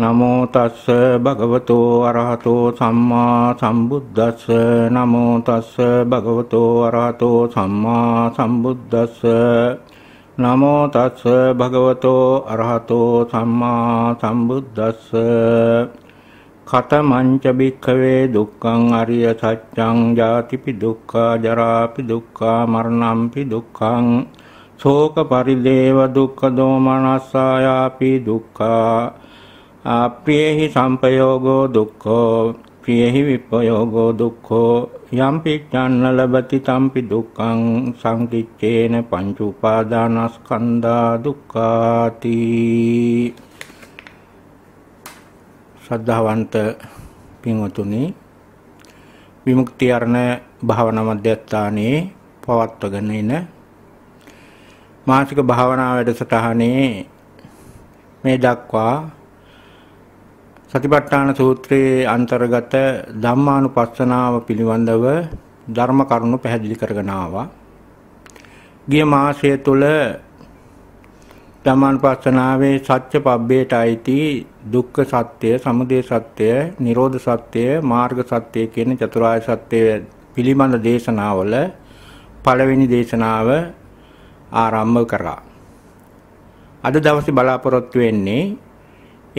නමෝ තස්ස භගවතෝ අරහතෝ සම්මා සම්බුද්දස්ස නමෝ තස්ස භගවතෝ අරහතෝ සම්මා සම්බුද්දස්ස නමෝ තස්ස භගවතෝ අරහතෝ සම්මා සම්බුද්දස්ස කතමංච භික්ඛවේ දුක්ඛං අරිය සත්‍යං ජාතිපි දුක්ඛා ජරාපි දුක්ඛා මරණම්පි දුක්ඛං ශෝක පරිදේව දුක්ඛ දෝමනස්සායාපි දුක්ඛා අප්‍රියෙහි සම්පයෝගෝ දුක්ඛෝ ප්‍රියෙහි විපයෝගෝ දුක්ඛෝ යම් පිච්ඡන්න ලබති තම්පි දුක්ඛං සංකිච්ඡේන පංච උපාදානස්කන්ධා දුක්ඛාති ශ්‍රද්ධාවන්ත පින්වතුනි විමුක්ති අරණ භාවනා මධ්‍යස්ථානයේ පවත්වගෙන ඉන මාසික භාවනා වැඩසටහනේ මේ දක්වා සතිපට්ඨාන සූත්‍රයේ අන්තර්ගත ධම්මානුපස්සනාව පිළිබඳව ධර්ම කරුණු පැහැදිලි කරගෙන ආවා. ගිය මාසය තුල ධම්මානුපස්සනාවේ සත්‍ය පබ්බේට අයිති දුක්ඛ සත්‍ය, සමුදය සත්‍ය, නිරෝධ සත්‍ය, මාර්ග සත්‍ය කියන චතුරාර්ය සත්‍ය පිළිබඳ දේශනාවල පළවෙනි දේශනාව ආරම්භ කරා. අද දවසේ බලාපොරොත්තු වෙන්නේ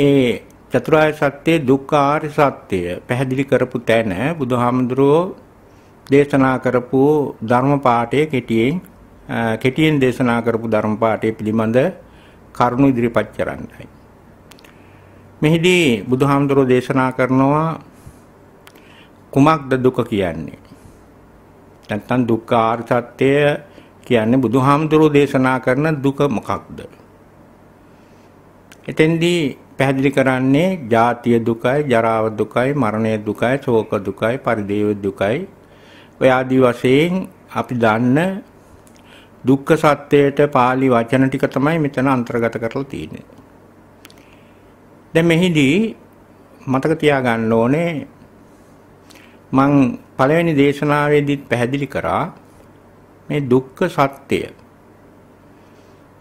ඒ චතුරාර්ය සත්‍ය දුක්ඛ ආර්ය සත්‍ය පැහැදිලි කරපු තැන බුදුහාමුදුරෝ දේශනා කරපු ධර්ම පාඨයේ කෙටියෙන් කෙටියෙන් දේශනා කරපු ධර්ම පාඨයේ පිළිබඳ කරුණු ඉදිරිපත් කරන්නයි. මෙහිදී බුදුහාමුදුරෝ දේශනා කරනවා කුමක්ද දුක කියන්නේ? නැත්නම් දුක්ඛ ආර්ය සත්‍ය කියන්නේ බුදුහාමුදුරෝ දේශනා කරන දුක මොකක්ද? එතෙන්දී පැහැදිලි කරන්නේ ජාතිය දුකයි, ජරාව දුකයි, මරණය දුකයි, ශෝක දුකයි, පරිදේව දුකයි. ඔය ආදී වශයෙන් අපි දන්න දුක්ඛ සත්‍යයට pāli වචන ටික තමයි මෙතන අන්තර්ගත කරලා තියෙන්නේ. දැන් මෙහිදී මතක තියාගන්න ඕනේ මං පළවෙනි දේශනාවේදීත් පැහැදිලි කරා මේ දුක්ඛ සත්‍යය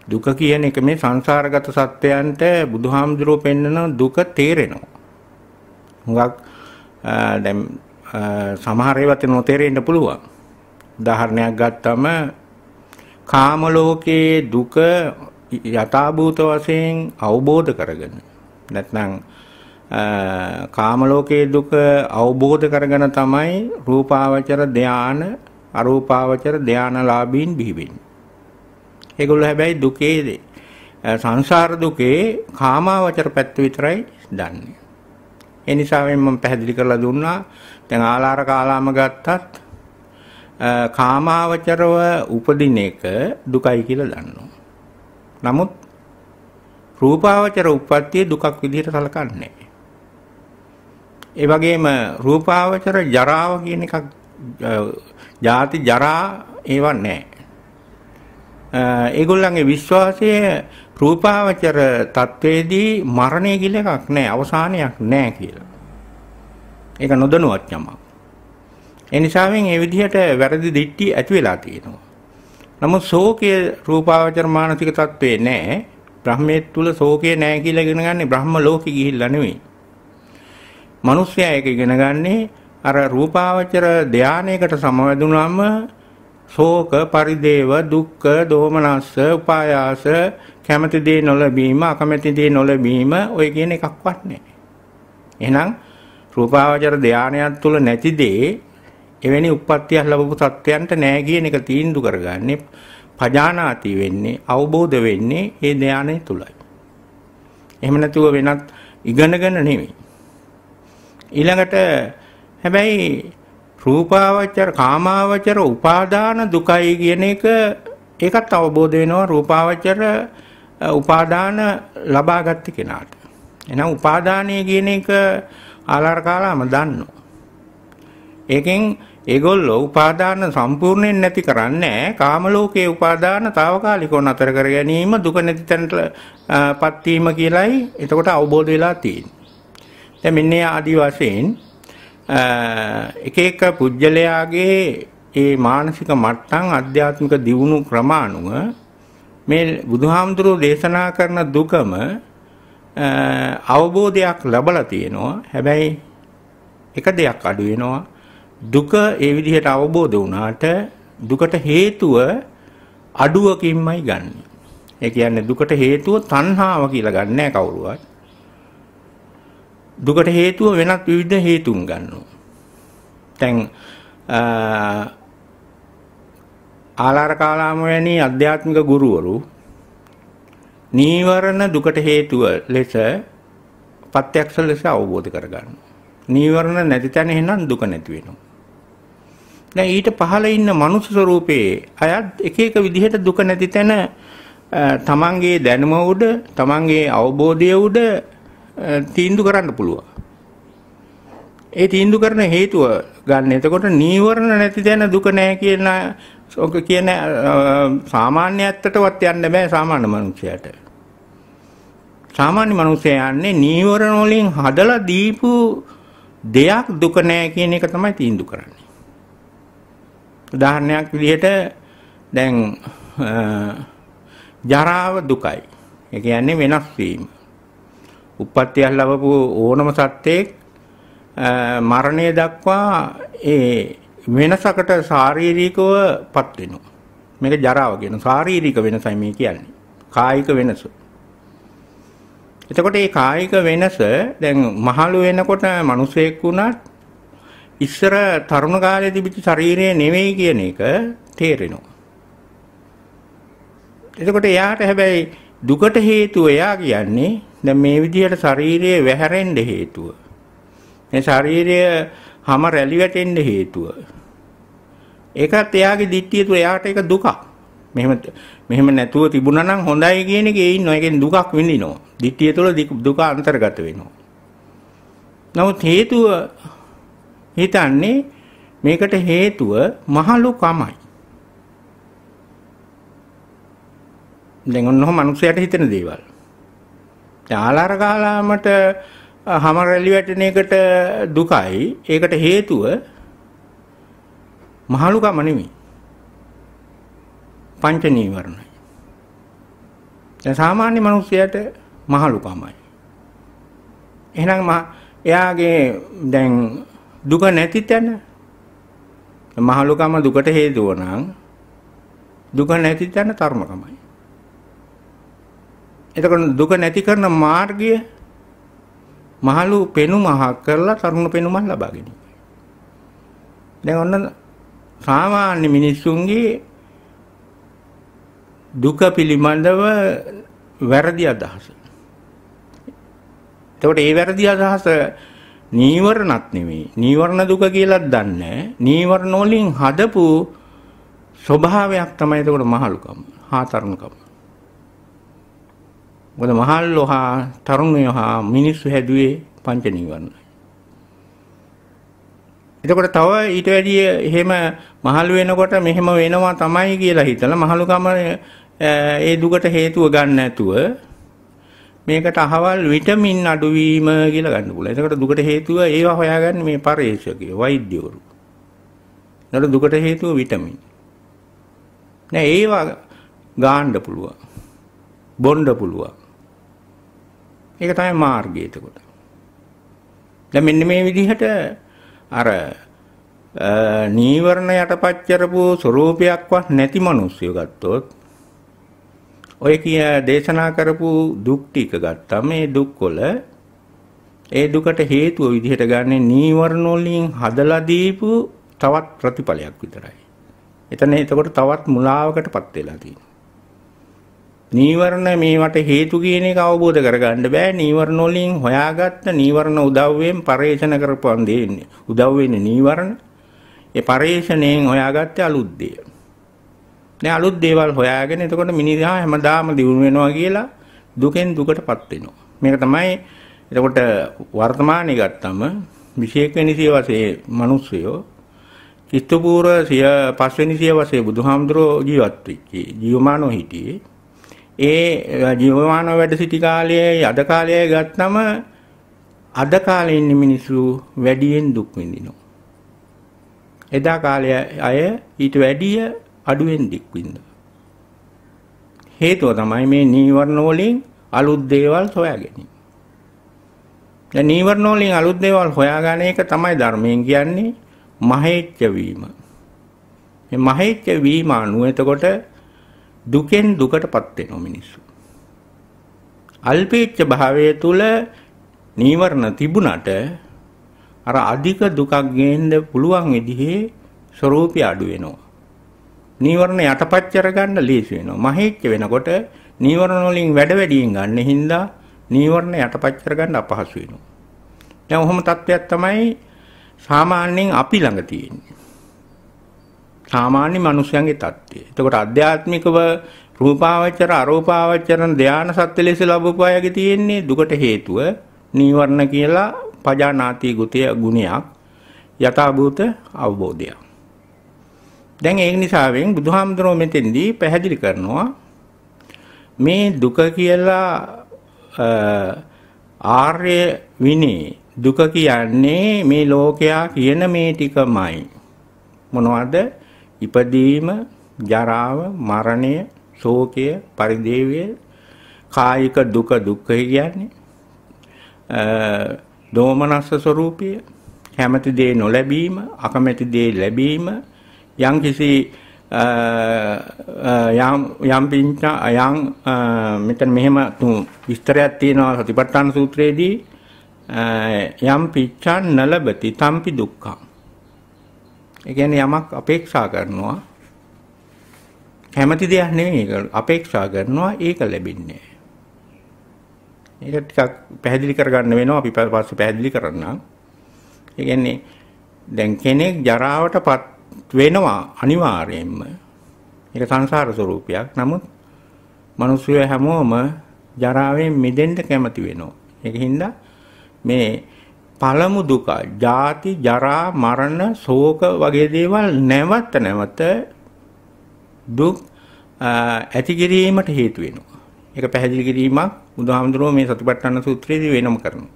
දුක කියන එක මේ සංසාරගත සත්‍යයන්ට බුදුහාමුදුරුව පෙන්නන දුක තේරෙනවා. හුඟක් දැන් සමහර ඒවාට නොතේරෙන්න පුළුවන්. උදාහරණයක් ගත්තම කාම ලෝකයේ දුක යථාභූත වශයෙන් අවබෝධ කරගෙන නැත්නම් කාම ලෝකයේ දුක අවබෝධ කරගෙන තමයි රූපාවචර ධාන අරූපාවචර ධානලාභීන් බිහි වෙන්නේ. ඒගොල්ලෝ හැබැයි දුකේ සංසාර දුකේ කාමාවචර පැත්ත විතරයි දන්නේ. ඒ නිසා මම පැහැදිලි කරලා දුන්නා. දැන් ආලාර කාලාම ගත්තත් කාමාවචරව උපදින එක දුකයි කියලා දන්නවා. නමුත් රූපාවචර උප්පත්තිය දුකක් විදිහට සැලකන්නේ ඒ වගේම රූපාවචර ජරාව කියන එකක් ಜಾති ජරා ඒවා නැහැ. ඒගොල්ලන්ගේ විශ්වාසය රූපාවචර තත්වයේදී මරණය කියලා එකක් නැහැ අවසානයක් නැහැ කියලා. ඒක නොදනුවත් යමක්. ඒ නිසාවෙන් මේ විදිහට වැරදි දිට්ටි ඇති වෙලා තියෙනවා. නමුත් ශෝකයේ රූපාවචර මානසික තත්වේ නැහැ. බ්‍රහ්මයේ තුල ශෝකය නැහැ කියලා ඉගෙන ගන්න බ්‍රහ්ම ලෝකෙ ගිහිල්ලා නෙවෙයි. මිනිස්සයා ඒක ඉගෙන ගන්නේ අර රූපාවචර ධානයකට සමවැදුනම ශෝක පරිදේව දුක්ඛ දෝමනස්ස උපායාස කැමති දේ නොලැබීම අකමැති දේ නොලැබීම ඔය කියන එකක්වත් නැහැ. එහෙනම් රූපාවචර ධානයක් තුල නැති දේ එවැනි උප්පත්තියක් ලැබපු තත්වයන්ට නැහැ කියන එක තීන්දුව කරගන්නේ පජානාති වෙන්නේ අවබෝධ වෙන්නේ ඒ ධානය තුලයි. එහෙම නැතුව වෙනත් ඉගෙනගෙන නෙමෙයි. ඊළඟට හැබැයි රූපාවචර කාමාවචර උපාදාන දුකයි කියන එක ඒකත් අවබෝධ වෙනවා රූපාවචර උපාදාන ලබාගත්ත කෙනාට. එහෙනම් උපාදානය කියන එක ආලාර කාලාම දන්නවා. ඒකෙන් ඒගොල්ලෝ උපාදාන සම්පූර්ණයෙන් නැති කරන්නේ කාම ලෝකයේ උපාදාන తాවකාලිකව නතර කර ගැනීම දුක නැති තැනටපත් වීම කියලයි එතකොට අවබෝධ වෙලා තියෙන්නේ. දැන් මෙන්න ආදි වශයෙන් එක එක පුජ්‍යලයාගේ ඒ මානසික මට්ටම් අධ්‍යාත්මික දියුණු ක්‍රම අනුව මේ බුදුහාමුදුරුවෝ දේශනා කරන දුකම අවබෝධයක් ලැබලා තියෙනවා හැබැයි එක දෙයක් අඩු වෙනවා දුක ඒ විදිහට අවබෝධ වුණාට දුකට හේතුව අඩුවකින්මයි ගන්න. ඒ කියන්නේ දුකට හේතුව තණ්හාව කියලා ගන්නෑ කවුරුවත්. දුකට හේතුව වෙනත් විවිධ හේතුන් ගන්නවා. දැන් ආලාර කාලාම වැනි අධ්‍යාත්මික ගුරුවරු නීවරණ දුකට හේතුව ලෙස ප්‍රත්‍යක්ෂ ලෙස අවබෝධ කරගන්නවා. නීවරණ නැති තැන එහෙනම් දුක නැති වෙනවා. දැන් ඊට පහළ ඉන්න මනුස්ස ස්වરૂපයේ අයත් එක එක විදිහට දුක නැති තැන තමන්ගේ දැනුම උඩ තමන්ගේ අවබෝධය උඩ තීන්දු කරන්න පුළුවන්. ඒ තීන්දු කරන හේතුව ගන්න. එතකොට නීවරණ නැති තැන දුක නැහැ කියන ඔක කියන සාමාන්‍ය ඇත්තටවත් යන්න බෑ සාමාන්‍ය මනුස්සයාට. සාමාන්‍ය මනුස්සයා යන්නේ නීවරණ වලින් හදලා දීපු දෙයක් දුක නැහැ කියන එක තමයි තීන්දු කරන්නේ. උදාහරණයක් විදිහට දැන් ජරාව දුකයි. ඒ කියන්නේ වෙනස් වීම. උප්පත්තියක් ලැබපු ඕනම සත්ත්වෙක් මරණය දක්වා ඒ වෙනසකට ශාරීරිකව පත් වෙනවා. මේක ජරාව කියන ශාරීරික වෙනසයි මේ කියන්නේ. කායික වෙනස. එතකොට මේ කායික වෙනස දැන් මහලු වෙනකොට මිනිසෙක් වුණත් ඉස්සර තරුණ කාලේ තිබිච්ච ශරීරය නෙවෙයි කියන එක තේරෙනවා. එතකොට එයාට හැබැයි දුකට හේතුව එයා කියන්නේ දැන් මේ විදිහට ශරීරය වැහැරෙන්න හේතුව. මේ ශරීරය හැම රැලි වැටෙන්න හේතුව. ඒකත් එයාගේ දිට්ඨිය තුල එයාට ඒක දුකක්. මෙහෙම මෙහෙම නැතුව තිබුණා නම් හොඳයි කියන එකේ ඉන්නවා. ඒකෙන් දුකක් විඳිනවා. දිට්ඨිය තුල දුක අන්තර්ගත වෙනවා. නමුත් හේතුව හිතන්නේ මේකට හේතුව මහලු කමයි. දැන් ඔන්නෝ මිනිස්සයාට හිතෙන දේවල්. දැන් ආලාර ගහලාමට හැම රැලි වැටෙන එකට දුකයි. ඒකට හේතුව මහලුකම නෙමෙයි. පංච නීවරණයි. දැන් සාමාන්‍ය මිනිස්සයාට මහලුකමයි. එහෙනම් එයාගේ දැන් දුක නැති තැන මහලුකම දුකට හේතුව නම් දුක නැති තැන තර්මකමයි. එතකොට දුක නැති කරන මාර්ගය මහලු පෙනුමහක් කරලා තරුණ පෙනුමක් ලබා ගැනීම. දැන් ඔන්න සාමාන්‍ය මිනිස්සුන්ගේ දුක පිළිබඳව වැරදි අදහස. එතකොට ඒ වැරදි අදහස නීවරණත් නෙමෙයි. නීවරණ දුක කියලාත් දන්නේ නීවරණ වලින් හදපු ස්වභාවයක් තමයි එතකොට මහලුකම, හාතරුණකම. මොකද මහල්ලෝ හා තරුණයෝ හා මිනිස්සු හැදුවේ පංච නිවරණයි. එතකොට තව ඊට වැඩිය එහෙම මහලු වෙනකොට මෙහෙම වෙනවා තමයි කියලා හිතලා මහලුකම ඒ දුකට හේතුව ගන්න නැතුව මේකට අහවල් විටමින් අඩුවීම කියලා ගන්න පුළුවන්. එතකොට දුකට හේතුව ඒවා හොයාගන්නේ මේ පරේක්ෂකය, වෛද්‍යවරු. එතකොට දුකට හේතුව විටමින්. නෑ ඒවා ගාන්න පුළුවන්. බොන්න පුළුවන්. ඒක තමයි මාර්ගය එතකොට. දැන් මෙන්න මේ විදිහට අර නීවරණ යටපත් කරපු ස්වરૂපයක්වත් නැති මිනිස්සු ගත්තොත් ඔය කිය දේශනා කරපු දුක් ටික ගත්තා මේ දුක්වල ඒ දුකට හේතුව විදිහට ගන්න නීවරණ වලින් හදලා දීපු තවත් ප්‍රතිඵලයක් විතරයි. එතන එතකොට තවත් මුලාවකටපත් වෙලා තියෙනවා. නීවරණ මේවට හේතු කියන එක අවබෝධ කරගන්න බෑ. නීවරණ වලින් හොයාගත්ත නීවරණ උදව්වෙන් පරේෂණ කරපුවන් දෙන්නේ. උදව් වෙන්නේ නීවරණ. ඒ පරේෂණයෙන් හොයාගත්තේ අලුත් දේ. දැන් අලුත් දේවල් හොයාගෙන එතකොට මිනිහා හැමදාම දිනු වෙනවා කියලා දුකෙන් දුකටපත් වෙනවා. මේක තමයි එතකොට වර්තමානයේ ගත්තම විශේෂ වෙනසිය වශයෙන් මිනිස්සුયો කිත්තු පූර්ව සිය පස්වෙනි සිය වශයෙන් බුදුහාමුදුරෝ ජීවත් වෙච්චි. ජීවමානෝ හිටියේ. ඒ ජීවමාන වැඩ සිටි කාලයයි අද කාලයයි ගත්තම අද කාලේ ඉන්න මිනිස්සු වැඩියෙන් දුක් විඳිනවා. එදා කාලේ අය ඊට වැඩිය අඩුවෙන් දුක් විඳිනවා. හේතුව තමයි මේ නීවරණ වලින් අලුත් දේවල් හොයාගැනීම. දැන් නීවරණ වලින් අලුත් දේවල් හොයාගන්න එක තමයි ධර්මයෙන් කියන්නේ මහේච්ඡ වීම. මේ මහේච්ඡ වීම අනුව එතකොට දුකෙන් දුකටපත් වෙනවා මිනිස්සු. අල්පේච්ඡ භාවය තුල නීවරණ තිබුණට අර අධික දුකක් ගේන්න පුළුවන් විදිහේ ස්වરૂපය අඩු වෙනවා. නීවරණ යටපත් කරගන්න ලීසි වෙනවා. මහේච්ඡ වෙනකොට නීවරණ වලින් වැඩ වැඩියෙන් ගන්න හින්දා නීවරණ යටපත් කරගන්න අපහසු වෙනවා. දැන් ඔහොම තත්ත්වයක් තමයි සාමාන්‍යයෙන් අපි ළඟ තියෙන්නේ. සාමාන්‍ය මිනිස්යන්ගේ தත්ත්වය. එතකොට අධ්‍යාත්මිකව රූපාවචර අරූපාවචර ධානා සත්‍ය ලෙස ලැබපු අයගේ තියෙන්නේ දුකට හේතුව නීවරණ කියලා පජානාති ගුතිය ගුණයක් යථාභූත අවබෝධයක්. දැන් ඒ නිසාවෙන් බුදුහාමුදුරුව මෙතෙන්දී පැහැදිලි කරනවා මේ දුක කියලා ආර්ය විනේ දුක කියන්නේ මේ ලෝකයා කියන මේ ටිකමයි. මොනවද? ඉපදීම, ජරාව, මරණය, ශෝකය, පරිදේවය, කායික දුක දුක් කියන්නේ දෝමනස්ස ස්වરૂපය කැමැති දේ නොලැබීම අකමැති දේ ලැබීම යම් කිසි යම් යම් පින්චා යම් මෙතන මෙහෙම විස්තරයක් තියෙනවා සතිපට්ඨාන සූත්‍රයේදී යම් පිච්ඡන් නලබති තම්පි දුක්ඛං ඒ කියන්නේ යමක් අපේක්ෂා කරනවා කැමති දෙයක් නෙමෙයි අපේක්ෂා කරනවා ඒක ලැබෙන්නේ ඒක ටිකක් පැහැදිලි කරගන්න වෙනවා අපි පස්සේ පැහැදිලි කරන්නම්. ඒ කියන්නේ දැන් කෙනෙක් ජරාවටපත් වෙනවා අනිවාර්යයෙන්ම. ඒක සංසාර ස්වરૂපයක්. නමුත් මිනිස්සු හැමෝම ජරාවෙන් මිදෙන්න කැමති වෙනවා. ඒක හින්දා මේ පළමු දුක ජාති ජරා මරණ ශෝක වගේ දේවල් නැවත නැවත දුක් ඇති කිරීමට හේතු වෙනවා. ඒක පැහැදිලි කිරීමක් බුදුහාමුදුරුවෝ මේ සතිපට්ඨාන සූත්‍රයේදී වෙනම කරනවා.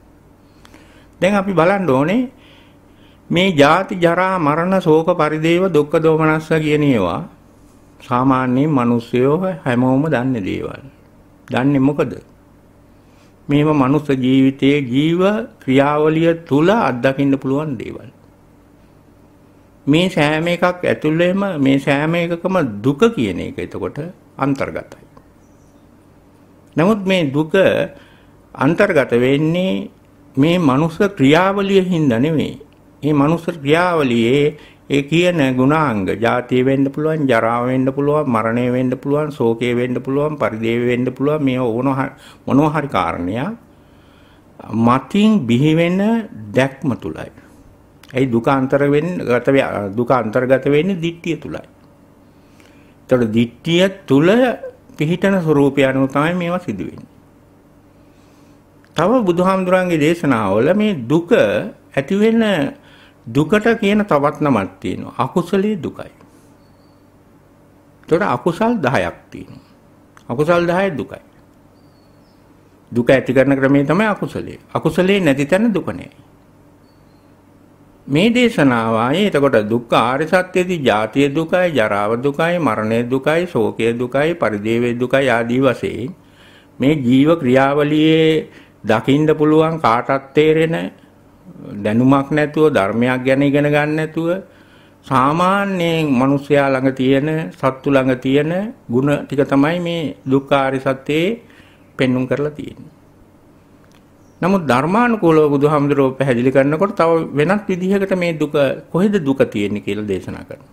දැන් අපි බලන්න ඕනේ මේ ජාති ජරා මරණ ශෝක පරිදේව දුක්ඛ දෝමනස්ස කියන ඒවා සාමාන්‍යයෙන් මිනිස්සුયો හැමෝම දන්නේ දේවල්. දන්නේ මොකද? මේම මනුස්ස ජීවිතයේ ජීව ක්‍රියාවලිය තුල අත්දකින්න පුළුවන් දේවල්. මේ සෑම එකක් ඇතුළේම මේ සෑම එකකම දුක කියන එක එතකොට අන්තර්ගතයි. නමුත් මේ දුක අන්තර්ගත වෙන්නේ මේ මනුස්ස ක්‍රියාවලිය හින්දා නෙමෙයි. මේ මනුස්ස ක්‍රියාවලියේ ඒ කියන ගුණාංග ජාතිය වෙන්න පුළුවන් ජරාව වෙන්න පුළුවන් මරණය වෙන්න පුළුවන් ශෝකය වෙන්න පුළුවන් පරිදේව වෙන්න පුළුවන් මේ ඕන මොනවා හරි කාරණයක් මතින් බිහි වෙන දැක්ම තුලයි. ඒ දුක අන්තර වෙන්නගත දුක අන්තර්ගත වෙන්නේ ditthිය තුලයි. ඒතකොට ditthිය තුල පිහිටන ස්වરૂපය අනුව තමයි මේවා සිදු වෙන්නේ. තව බුදුහාමුදුරන්ගේ දේශනාවල මේ දුක ඇති වෙන දුකට කියන තවත් නමක් තියෙනවා. අකුසලයේ දුකයි. ඒතොර අකුසල් 10ක් තියෙනවා. අකුසල් 10 දුකයි. දුක ඇති කරන ක්‍රමය තමයි අකුසලයේ. අකුසලයේ නැති තැන දුක මේ දේශනාව ආයේ එතකොට දුක්ඛ ආර්ය සත්‍යදී ජාතිය දුකයි ජරාව දුකයි මරණය දුකයි ශෝකය දුකයි පරිදේවේ දුකයි ආදී වශයෙන් මේ ජීව ක්‍රියාවලියේ දකින්න පුළුවන් කාටත් තේරෙන දැනුමක් නැතුව ධර්මයක් ගැන ඉගෙන ගන්න නැතුව සාමාන්‍යයෙන් මිනිස්සයා ළඟ තියෙන සත්තු ළඟ තියෙන ಗುಣ ටික තමයි මේ දුක්ඛාරි සත්‍යයේ පෙන්눔 කරලා තියෙන්නේ. නමුත් ධර්මානුකූලව බුදුහාමුදුරුව පැහැදිලි කරනකොට තව වෙනත් විදිහකට මේ දුක කොහෙද දුක තියෙන්නේ කියලා දේශනා කරනවා.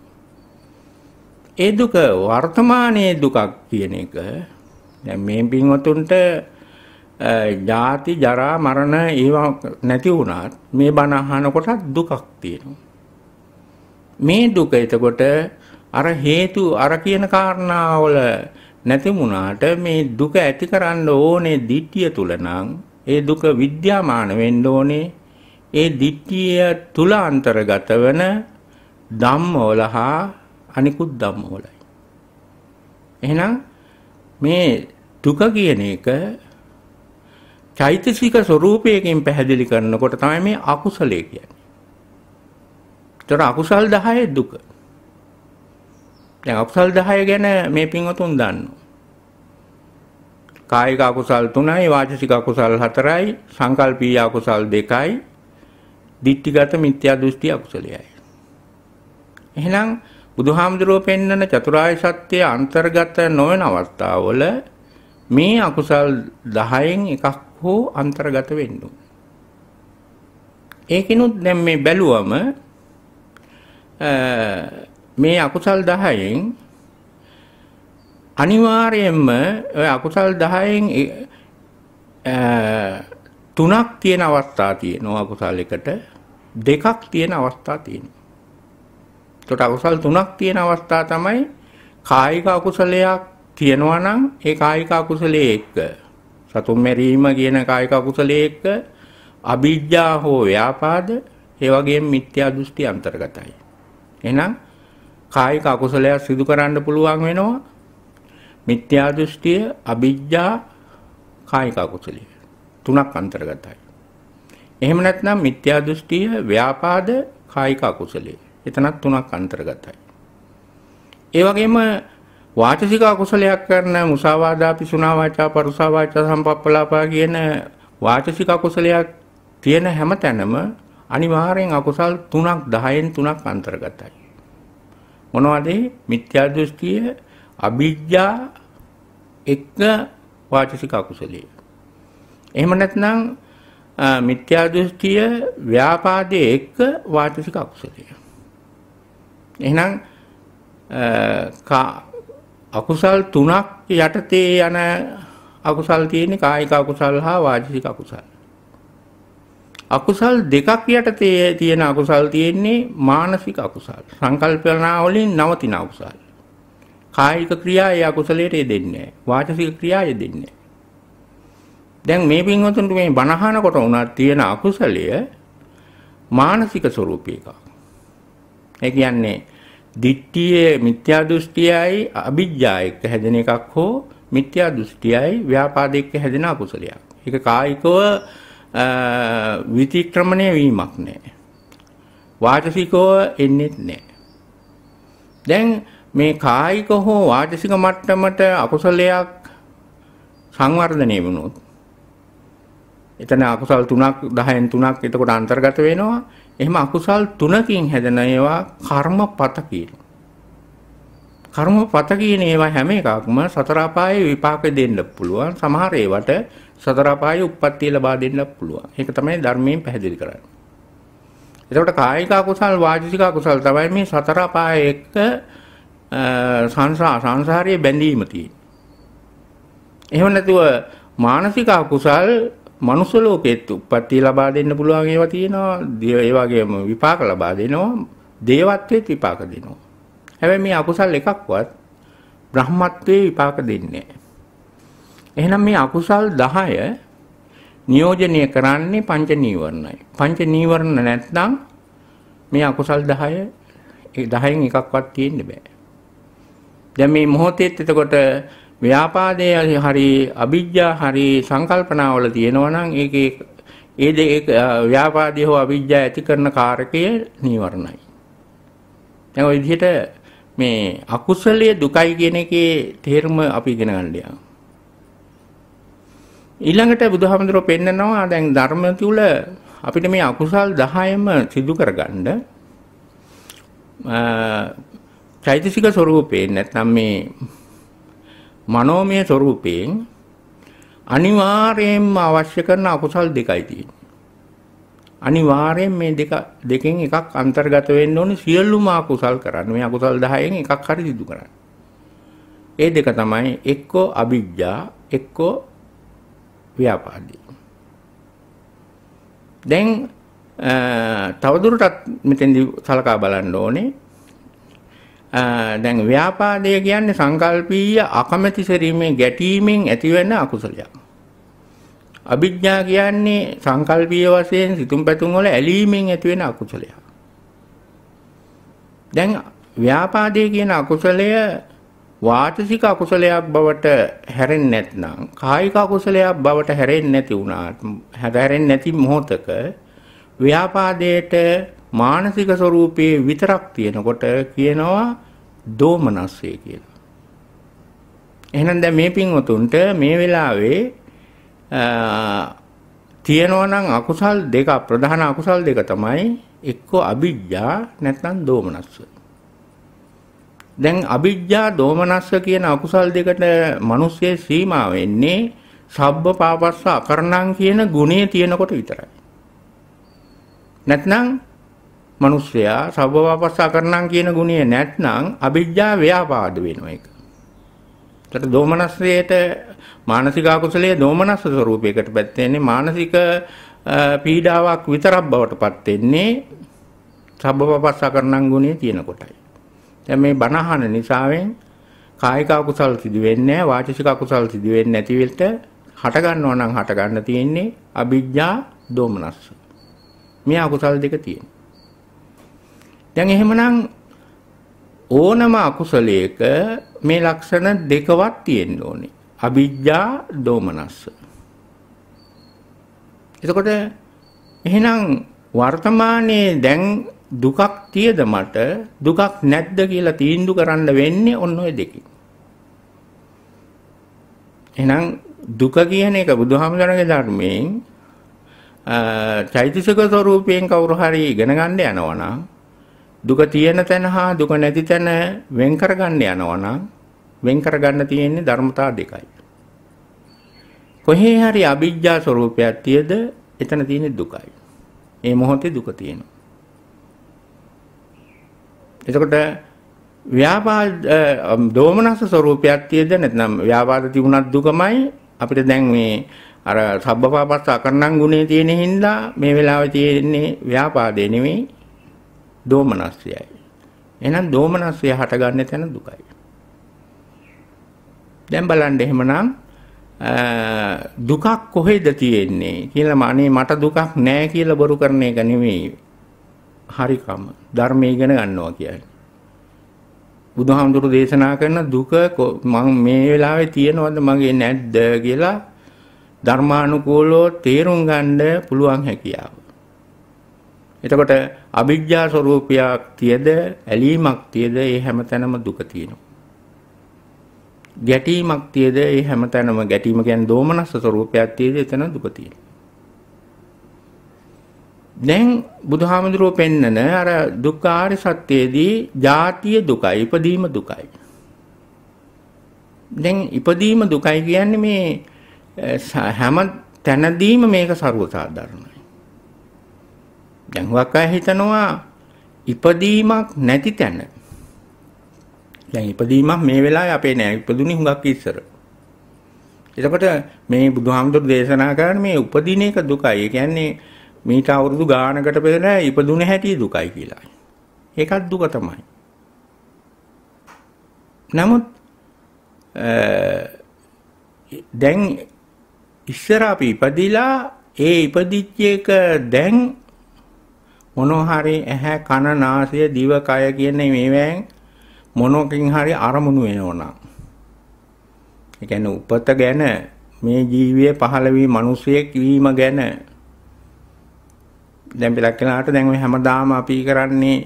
ඒ දුක වර්තමානයේ දුකක් කියන එක දැන් මේ පින්වතුන්ට ජාති ජරා මරණ ඒවා නැති වුණත් මේ බණ අහනකොටත් දුකක් තියෙනවා. මේ දුක එතකොට අර හේතු අර කියන කාරණාවල නැති වුණාට මේ දුක ඇති කරන්න ඕනේ ධිට්ඨිය තුල නම් ඒ දුක විද්‍යාමාන වෙන්න ඕනේ. ඒ ධිට්ඨිය තුල අන්තර්ගත වෙන ධම්මවල හා අනිකුත් ධම්මවලයි. එහෙනම් මේ දුක කියන එක චෛතසික ස්වરૂපයකින් පැහැදිලි කරනකොට තමයි මේ අකුසලයේ කියන්නේ. ඒතර අකුසල් 10 දුක. දැන් අකුසල් 10 ගැන මේ පින්වතුන් දන්නවා. කායික අකුසල් 3යි, වාචික අකුසල් 4යි, සංකල්පීය අකුසල් 2යි, ditthිගත මිත්‍යා දෘෂ්ටි අකුසලයයි. එහෙනම් බුදුහාමුදුරුවෝ පෙන්වන චතුරාර්ය සත්‍ය අන්තර්ගත නොවන අවස්ථාවල මේ අකුසල් 10න් එකක් හෝ අන්තර්ගත වෙන්න ඒකිනුත් දැන් මේ බැලුවම මේ අකුසල් 10න් අනිවාර්යයෙන්ම ඔය අකුසල් 10න් තුනක් තියෙන අවස්ථා තියෙනවා අකුසල් එකට දෙකක් තියෙන අවස්ථා තියෙනවා. ඒකට අකුසල් තුනක් තියෙන අවස්ථා තමයි කායික අකුසලයක් තියෙනවා නම් ඒ කායික අකුසලයේ එක්ක සතුන් මැරීම කියන කායික අකුසලයේ එක්ක අභිජ්ජා හෝ ව්‍යාපාද ඒ වගේම මිත්‍යා දෘෂ්ටි අන්තර්ගතයි. එහෙනම් කායික අකුසලයක් සිදු කරන්න පුළුවන් වෙනවා මිත්‍යා දෘෂ්ටිය, අභිජ්ජා, කායික අකුසලිය. තුනක් අන්තර්ගතයි. එහෙම නැත්නම් මිත්‍යා දෘෂ්ටිය, ව්‍යාපාද, කායික අකුසලිය. එතනත් තුනක් අන්තර්ගතයි. ඒ වගේම වාචසික අකුසලයක් කරන මුසාවාදා පිසුනා වාචා පරුසා වාචා සම්පප්පලාපා කියන වාචසික අකුසලයක් තියෙන හැම තැනම අනිවාර්යෙන් අකුසල් තුනක් 10න් තුනක් අන්තර්ගතයි මොනවද මිත්‍යා දෘෂ්ටිය අභිජ්ජා එක්ක වාචසික අකුසලයේ එහෙම නැත්නම් මිත්‍යා දෘෂ්ටිය ව්‍යාපාදයේ එක්ක වාචසික අකුසලය. එහෙනම් අකුසල් තුනක් යටතේ යන අකුසල් තියෙන කායික අකුසල් හා වාජසික අකුසල්. අකුසල් දෙකක් යටතේ තියෙන අකුසල් තියෙන්නේ මානසික අකුසල්. සංකල්පනා වලින් නවතින අකුසල්. කායික ක්‍රියා ඒ අකුසලයට යෙදෙන්නේ වාචසික ක්‍රියා යෙදෙන්නේ දැන් මේ පින්වතුන්ට මේ බණහන කොට උනත් තියෙන අකුසලය මානසික ස්වરૂපයක. ඒ කියන්නේ දිට්ඨියේ මිත්‍යා දෘෂ්ටියයි අවිජ්ජා එක්ක හැදෙන එකක් හෝ මිත්‍යා දෘෂ්ටියයි ව්‍යාපාද එක්ක හැදෙන අකුසලයක්. ඒක කායිකව විතික්‍රමණය වීමක් නෑ. වාචසිකව එන්නේ නෑ. දැන් මේ කායික හෝ වාචසික මට්ටමට අකුසලයක් සංවර්ධනය වුණොත් එතන අකුසල් 3ක් 10න් 3ක් එතකොට අන්තර්ගත වෙනවා. එහෙම අකුසල් තුනකින් හැදෙන ඒවා කර්මපත කියනවා. කර්මපත කියන ඒවා හැම එකක්ම සතර අපායේ විපාක දෙන්න පුළුවන්. සමහර ඒවට සතර අපායේ උප්පත්තිය ලබා දෙන්න පුළුවන්. ඒක තමයි ධර්මයෙන් පැහැදිලි කරන්නේ. එතකොට කායික අකුසල් වාචික අකුසල් තමයි මේ සතර අපායේ එක්ක සංසාර සංසාරයේ බැඳීම තියෙන්නේ. එහෙම නැතුව මානසික අකුසල් මනුස්ස ලෝකෙත් උප්පත්ති ලබා දෙන්න පුළුවන් ඒවා තියෙනවා. ඒ වගේම විපාක ලබා දෙනවා. දේවත්වෙත් විපාක දෙනවා. හැබැයි මේ අකුසල් එකක්වත් බ්‍රහ්මත්වයේ විපාක දෙන්නේ එහෙනම් මේ අකුසල් 10 නියෝජනය කරන්නේ පංච නීවරණයි. පංච නීවරණ නැත්නම් මේ අකුසල් 10 ඒ 10න් එකක්වත් තියෙන්න බෑ. දැන් මේ මොහොතේත් එතකොට ව්‍යාපාදයේ හරි අවිජ්ජා හරි සංකල්පනාවල තියෙනවා නම් ඒකේ ඒ දෙක ව්‍යාපාදයේ හෝ අවිජ්ජා ඇති කරන කාරකය නීවරණයි. දැන් ওই විදිහට මේ අකුසලයේ දුකයි කියන එකේ තේරුම අපි ඉගෙන ගන්න ලියා. ඊළඟට බුදුහාමුදුරුවෝ පෙන්නනවා දැන් ධර්ම තුල අපිට මේ අකුසල් 10ම සිදු කරගන්න චෛතසික ස්වરૂපේ නැත්නම් මේ මනෝමය ස්වરૂපයෙන් අනිවාර්යයෙන්ම අවශ්‍ය කරන අකුසල් දෙකයි තියෙන්නේ. අනිවාර්යෙන් මේ දෙක දෙකෙන් එකක් අන්තර්ගත වෙන්න ඕනේ සියලුම අකුසල් කරන්න. මේ අකුසල් 10න් එකක් හරි සිදු කරන්න. ඒ දෙක තමයි එක්කෝ අවිජ්ජා එක්කෝ ව්‍යාපාදී. දැන් තවදුරටත් මෙතෙන්දි සලකා බලන්න ඕනේ දැන් ව්‍යාපාදය කියන්නේ සංකල්පීය අකමැති සරීමේ ගැටීමෙන් ඇතිවෙන අකුසලයක්. අභිඥා කියන්නේ සංකල්පීය වශයෙන් සිතුම් පැතුම් වල ඇලීමෙන් ඇතිවෙන අකුසලයක්. දැන් ව්‍යාපාදයේ කියන අකුසලය වාචසික අකුසලයක් බවට හැරෙන්නේ නැත්නම් කායික අකුසලයක් බවට හැරෙන්නේ නැති වුණාට හැරෙන්නේ නැති මොහොතක ව්‍යාපාදයට මානසික ස්වરૂපයේ විතරක් තියෙනකොට කියනවා දෝමනස්සය කියලා. එහෙනම් දැන් මේ පින්වතුන්ට මේ වෙලාවේ තියෙනවා නම් අකුසල් දෙක ප්‍රධාන අකුසල් දෙක තමයි එක්ක අවිජ්ජා නැත්නම් දෝමනස්ස. දැන් අවිජ්ජා දෝමනස්ස කියන අකුසල් දෙකට මිනිස්සේ සීමා වෙන්නේ සබ්බ පාපස්ස අකරණං කියන ගුණය තියෙනකොට විතරයි. නැත්නම් මිනිස්සයා සබ්බවාපස්සා කරනම් කියන ගුණය නැත්නම් අවිජ්ජා ව්‍යාපාද වෙනවා ඒක. ඒතර දෝමනස්සයට මානසික අකුසලයේ දෝමනස්ස ස්වરૂපයකට පැත් වෙන්නේ මානසික පීඩාවක් විතරක් බවට පත් වෙන්නේ සබ්බපපස්සකරණං ගුණේ තියෙන කොටයි. දැන් මේ බණහන නිසාවෙන් කායික අකුසල් සිදු වෙන්නේ නැහැ වාචික අකුසල් සිදු වෙන්නේ නැති වෙලට හට ගන්නවා නම් හට ගන්න තියෙන්නේ අවිජ්ජා දෝමනස්ස. මේ අකුසල් දෙක තියෙනවා. දැන් එහෙමනම් ඕනම අකුසලයක මේ ලක්ෂණ දෙකවත් තියෙන්න ඕනේ. අවිජ්ජා දෝමනස්ස. එතකොට එහෙනම් වර්තමානයේ දැන් දුකක් තියද මට දුකක් නැද්ද කියලා තීන්දුව කරන්න වෙන්නේ ඔන්න ඔය දෙකෙන්. එහෙනම් දුක කියන එක බුදුහාමුදුරන්ගේ ධර්මයෙන් චෛතසික ස්වરૂපයෙන් කවුරු හරි ඉගෙන ගන්න යනවා නම් දුක තියෙන තැන හා දුක නැති තැන වෙන් කරගන්න යනවා නම් වෙන් කරගන්න තියෙන්නේ ධර්මතා දෙකයි. කොහේ හරි අවිජ්ජා ස්වરૂපයක් තියද එතන තියෙන්නේ දුකයි. ඒ මොහොතේ දුක තියෙනවා. එතකොට ව්‍යාපාද දෝමනස ස්වરૂපයක් තියද නැත්නම් ව්‍යාපාද තිබුණත් දුකමයි අපිට දැන් මේ අර සබ්බපාපස්ස අකරණම් ගුණේ තියෙන හින්දා මේ වෙලාවේ තියෙන්නේ ව්‍යාපාදේ නෙමෙයි දෝමනස්සයයි. එහෙනම් දෝමනස්සය හටගන්නේ තැන දුකයි. දැන් බලන්න එහෙමනම් දුකක් කොහෙද තියෙන්නේ කියලා අනේ මට දුකක් නැහැ කියලා බොරු කරන එක නෙමෙයි. හරිකම ධර්මය ඉගෙන ගන්නවා කියන්නේ. බුදුහාමුදුරු දේශනා කරන දුක මම මේ වෙලාවේ තියෙනවද මගේ නැද්ද කියලා ධර්මානුකූලව තේරුම් ගන්න පුළුවන් හැකියාව. එතකොට අවිජ්ජා ස්වરૂපයක් තියද ඇලීමක් තියද ඒ හැමතැනම දුක තියෙනවා. ගැටීමක් තියද ඒ හැමතැනම ගැටීම කියන්නේ දෝමනස්ස ස්වરૂපයක් තියද එතන දුක තියෙනවා. දැන් බුදුහාමුදුරුවෝ පෙන්නන අර දුක්ඛාර සත්‍යයේදී ජාතිය දුකයි ඉපදීම දුකයි. දැන් ඉපදීම දුකයි කියන්නේ මේ හැම තැනදීම මේක ਸਰව සාධාරණ. දැන්වක් අය හිතනවා ඉපදීමක් නැති තැන දැන් ඉපදීමක් මේ වෙලාවේ අපේ නෑ ඉපදුනේ හුඟක් ඉස්සර එතකොට මේ බුදුහාමුදුරු දේශනා කරන මේ උපදින එක දුකයි ඒ කියන්නේ මීට අවුරුදු ගානකට පෙර ඉපදුන හැටි දුකයි කියලා. ඒකත් දුක තමයි. නමුත් දැන් ඉස්සර අපි ඉපදිලා ඒ ඉපදිච්ච එක දැන් මොනෝhari ඇහැ කන නාසය දිව කය කියන මේවෙන් මොනකින් හරි අරමුණු වෙනවා. ඒ කියන්නේ උපත ගැන මේ ජීවිතයේ පහළ වී මිනිසෙක් වීම ගැන දැන් බලක් කළාට දැන් මේ හැමදාම අපි කරන්නේ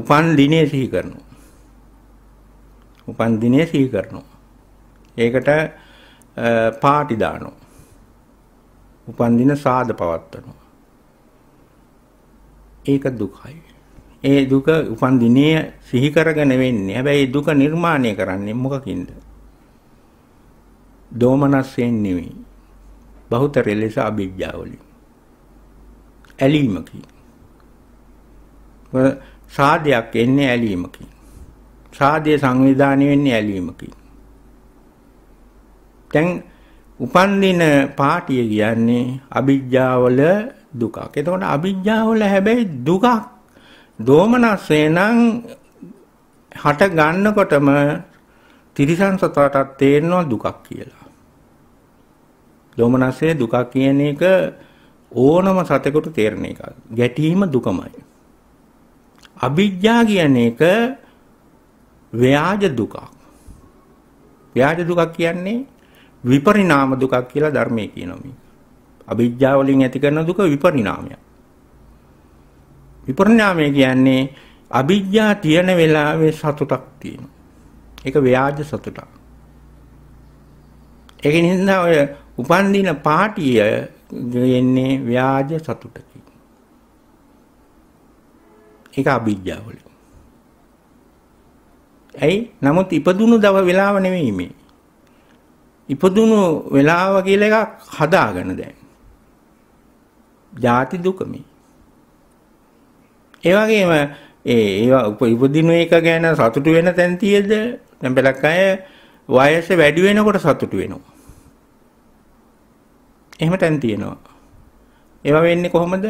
උපන් දිනේ සිහි කරනවා. උපන් දිනේ සිහි කරනවා. ඒකට පාටි දානවා. උපන් දින සාද පවත්වනවා. ඒක දුකයි. ඒ දුක උපන් දිනේ සිහි කරගෙන වෙන්නේ. හැබැයි දුක නිර්මාණය කරන්නේ මොකකින්ද? දෝමනස්යෙන් නෙවෙයි. බහුතර ලෙස අභිජ්ජාවලින්. ඇලීමකින්. සාදයක් එන්නේ ඇලීමකින්. සාදයේ සංවිධානය වෙන්නේ ඇලීමකින්. දැන් උපන්දින පාටිය කියන්නේ අභිජ්ජාවල දුකක්. එතකොට අවිජ්ජාව වල හැබැයි දුකක් දෝමනස්සේ නම් හට ගන්නකොටම තිරිසන් සතාටත් තේරෙනවා දුකක් කියලා. දෝමනස්සේ දුකක් කියන එක ඕනම සතෙකුට තේරෙන එකක්. ගැටීම දුකමයි. අවිජ්ජා කියන එක ව්‍යාජ දුකක්. ව්‍යාජ දුකක් කියන්නේ විපරිණාම දුකක් කියලා ධර්මයේ කියනවා මේක. අවිජ්ජාව වලින් ඇති කරන දුක විපරිණාමය. විපරිණාමය කියන්නේ අවිජ්ජා තියෙන වෙලාවේ සතුටක් තියෙනවා. ඒක ව්‍යාජ සතුටක්. ඒක නිසා ඔය උපන්දින පාටිය ගෙන්නේ ව්‍යාජ සතුටකින්. ඒක අවිජ්ජා වලින්. ඇයි? නමුත් ඉපදුණු දව වෙලාව නෙවෙයි මේ. ඉපදුණු වෙලාව කියලා එකක් හදාගන්න දැන්. ජාති දුක මේ. ඒ වගේම ඒ ඒවා උපදින එක ගැන සතුටු වෙන තැන් තියේද දැන් බලක් අය වයස වැඩි වෙනකොට සතුටු වෙනවා. එහෙම තැන් තියෙනවා. ඒවා වෙන්නේ කොහොමද?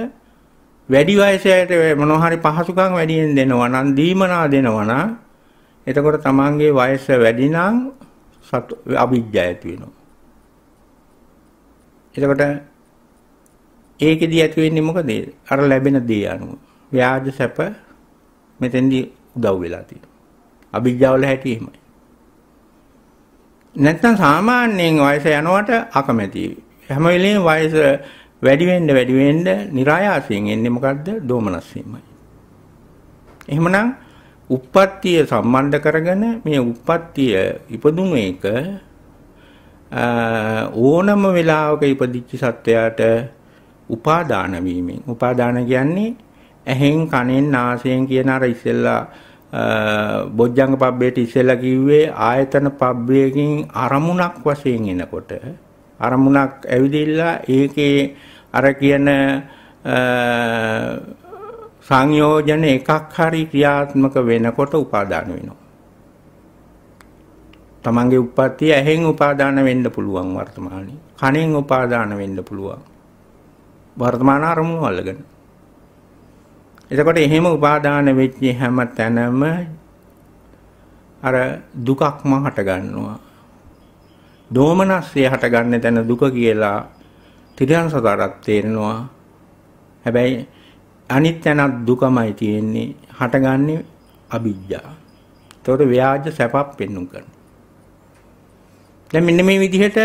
වැඩි වයසයට මොනවා හරි පහසුකම් වැඩියෙන් දෙනවා නම් දීමනා දෙනවා නම් එතකොට තමන්ගේ වයස වැඩි නම් සතු අවිජ්ජා ඇති වෙනවා. එතකොට ඒකෙදී ඇති වෙන්නේ මොකද? අර ලැබෙන දේ අනුව. ව්‍යාජ සැප මෙතෙන්දී උදව් වෙලා තියෙනවා. අභිජ්ජාවල හැටි එහෙමයි. නැත්නම් සාමාන්‍යයෙන් වයස යනකොට අකමැති. හැම වෙලෙම වයස වැඩි වෙන්න වැඩි වෙන්න નિરાයාසයෙන් එන්නේ මොකද්ද? දෝමනස්සීමයි. එහෙමනම් උප්පත්තිය සම්බන්ධ කරගෙන මේ උප්පත්තිය ඉපදුන එක ඕනම වෙලාවක ඉපදිච්ච සත්වයාට උපාදාන වීමෙන් උපාදාන කියන්නේ ඇහෙන් කනෙන් නාසයෙන් කියන අර ඉස්සෙල්ලා බොජ්ජංග පබ්බේට ඉස්සෙල්ලා කිව්වේ ආයතන පබ්බයකින් අරමුණක් වශයෙන් එනකොට අරමුණක් ඇවිදිලා ඒකේ අර කියන සංයෝජන එකක් හරි ක්‍රියාත්මක වෙනකොට උපාදාන වෙනවා. තමන්ගේ උප්පත්තිය ඇහෙන් උපාදාන වෙන්න පුළුවන් වර්තමානයේ. කනෙන් උපාදාන වෙන්න පුළුවන්. වර්තමාන අරමුණු අල්ලගෙන. එතකොට එහෙම උපාදාන වෙච්ච හැම තැනම අර දුකක්ම හට ගන්නවා. දෝමනස්ය හට ගන්න තැන දුක කියලා තිරයන් සතරක් තේරෙනවා. හැබැයි අනිත් තැනත් දුකමයි තියෙන්නේ. හටගන්නේ අවිජ්ජා. එතකොට ව්‍යාජ සැපක් පෙන්වු කරනවා. දැන් මෙන්න මේ විදිහට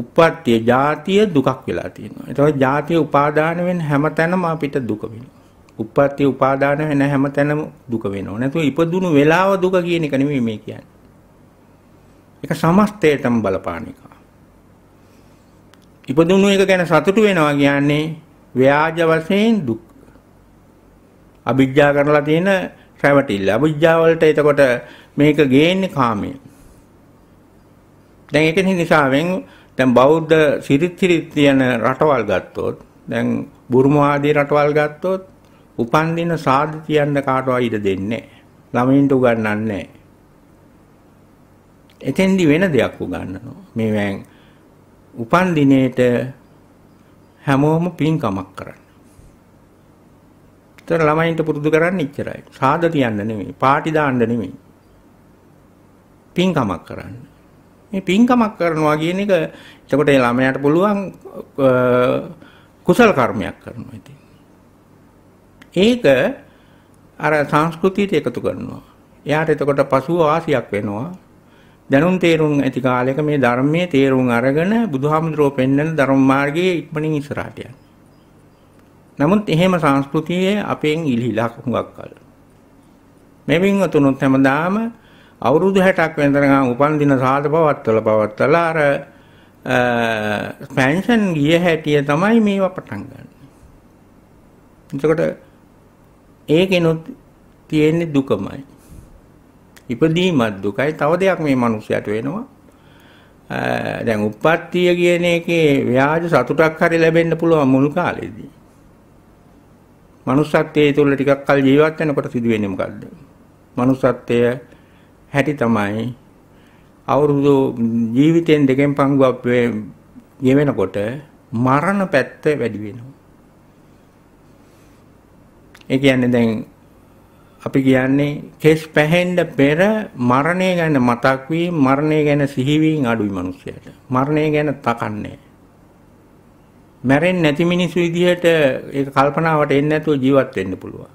උප්පත්තිය ජාතිය දුකක් වෙලා තියෙනවා. ඒතකොට ජාතිය උපාදාන වෙන හැම තැනම අපිට දුක වෙනවා. උප්පත්තිය උපාදාන වෙන හැම තැනම දුක වෙනවා. නැතුව ඉපදුණු වෙලාව දුක කියන එක නෙමෙයි මේ කියන්නේ. ඒක සමස්තයටම බලපාන එක. ඉපදුණු එක ගැන සතුටු වෙනවා කියන්නේ ව්‍යාජ වශයෙන් දුක්. අවිජ්ජා කරලා තියෙන රැවටිල්ල. අවිජ්ජා වලට එතකොට මේක ගේන්නේ කාමයේ. දැන් ඒක නිසාවෙන් දැන් බෞද්ධ සිරිත් සිරිත් තියෙන රටවල් ගත්තොත් දැන් බුරුම ආදී රටවල් ගත්තොත් උපන්දින සාදු කියන්න කාටවත් ඉඩ දෙන්නේ ළමයින්ට උගන්වන්නේ එතෙන්දි වෙන දෙයක් උගන්වනවා මේ වෑන් උපන්දිනේට හැමෝම පින්කමක් කරන්න. ඒතර ළමයින්ට පුරුදු කරන්න ඉච්චරයි. සාද තියන්න නෙමෙයි, පාටි දාන්න නෙමෙයි. පින්කමක් කරන්න. මේ පින්කමක් කරනවා කියන එක එතකොට ඒ ළමයාට පුළුවන් කුසල කර්මයක් කරනවා ඉතින්. ඒක අර සංස්කෘතියට එකතු කරනවා. එයාට එතකොට පසුව ආසියක් වෙනවා. දැනුම් තේරුම් ඇති කාලයක මේ ධර්මයේ තේරුම් අරගෙන බුදුහාමුදුරුවෝ පෙන්වන ධර්ම මාර්ගයේ ඉක්මනින් ඉස්සරහට යනවා. නමුත් එහෙම සංස්කෘතියේ අපෙන් ඉලිලා හුඟක් කල. මෙවින් අතුනොත් හැමදාම අවුරුදු 60ක් වෙනතරම් උපන් දින සාද පවත්තල පවත්තල අර ස්පැන්ෂන් ගිය හැටිය තමයි මේවා පටන් ගන්න. එතකොට ඒකෙනුත් තියෙන්නේ දුකමයි. ඉපදීමත් දුකයි. තව දෙයක් මේ මිනිස්යාට වෙනවා. දැන් උප්පත්තිය කියන එකේ ව්‍යාජ සතුටක් හරි ලැබෙන්න පුළුවන් මුල් කාලේදී. manussත්වයේ තුල ටිකක් කල ජීවත් වෙනකොට සිදුවෙන්නේ මොකද්ද? manussත්වයේ හැටි තමයි අවුරුදු ජීවිතයෙන් දෙකෙන් පංගුවක් ගෙවෙනකොට මරණ පැත්ත වැඩි වෙනවා. ඒ කියන්නේ දැන් අපි කියන්නේ කෙස් පැහෙන්න පෙර මරණය ගැන මතක් වීම මරණය ගැන සිහිවීම අඩුයි මිනිස්සයාට. මරණය ගැන තකන්නේ මැරෙන්නේ නැති මිනිස්සු විදිහට ඒක කල්පනාවට එන්නේ නැතුව ජීවත් වෙන්න පුළුවන්.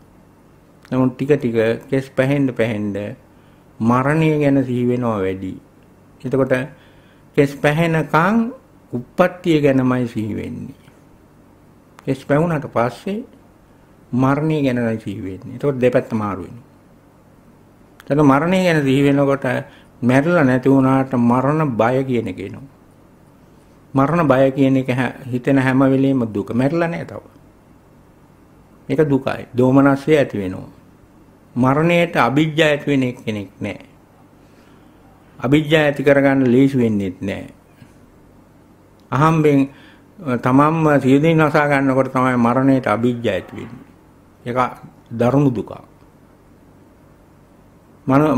නමුත් ටික ටික කෙස් පැහෙන්න පැහෙන්න මරණය ගැන සිහි වෙනවා වැඩි. එතකොට කෙස් පැහෙනකන් උප්පත්තිය ගැනමයි සිහි වෙන්නේ. කෙස් පැවුනට පස්සේ මරණය ගැනයි සිහි වෙන්නේ. එතකොට දෙපැත්ත මාරු වෙනවා. එතන මරණය ගැන සිහි වෙනකොට මැරෙලා නැති වුණාට මරණ බය කියන එක එනවා. මරණ බය කියන එක හිතෙන හැම වෙලෙම දුක. මැරෙලා නැහැ තව. මේක දුකයි. දෝමනස්සේ ඇති වෙනවා. මරණයට අභිජ්ජා ඇති වෙන කෙනෙක් නැහැ. අභිජ්ජා ඇති කරගන්න ලේසි වෙන්නේත් නැහැ. අහම්බෙන් තමන්ම සියදින් නසා ගන්නකොට තමයි මරණයට අභිජ්ජා ඇති වෙන්නේ. ඒක දරුණු දුකක්.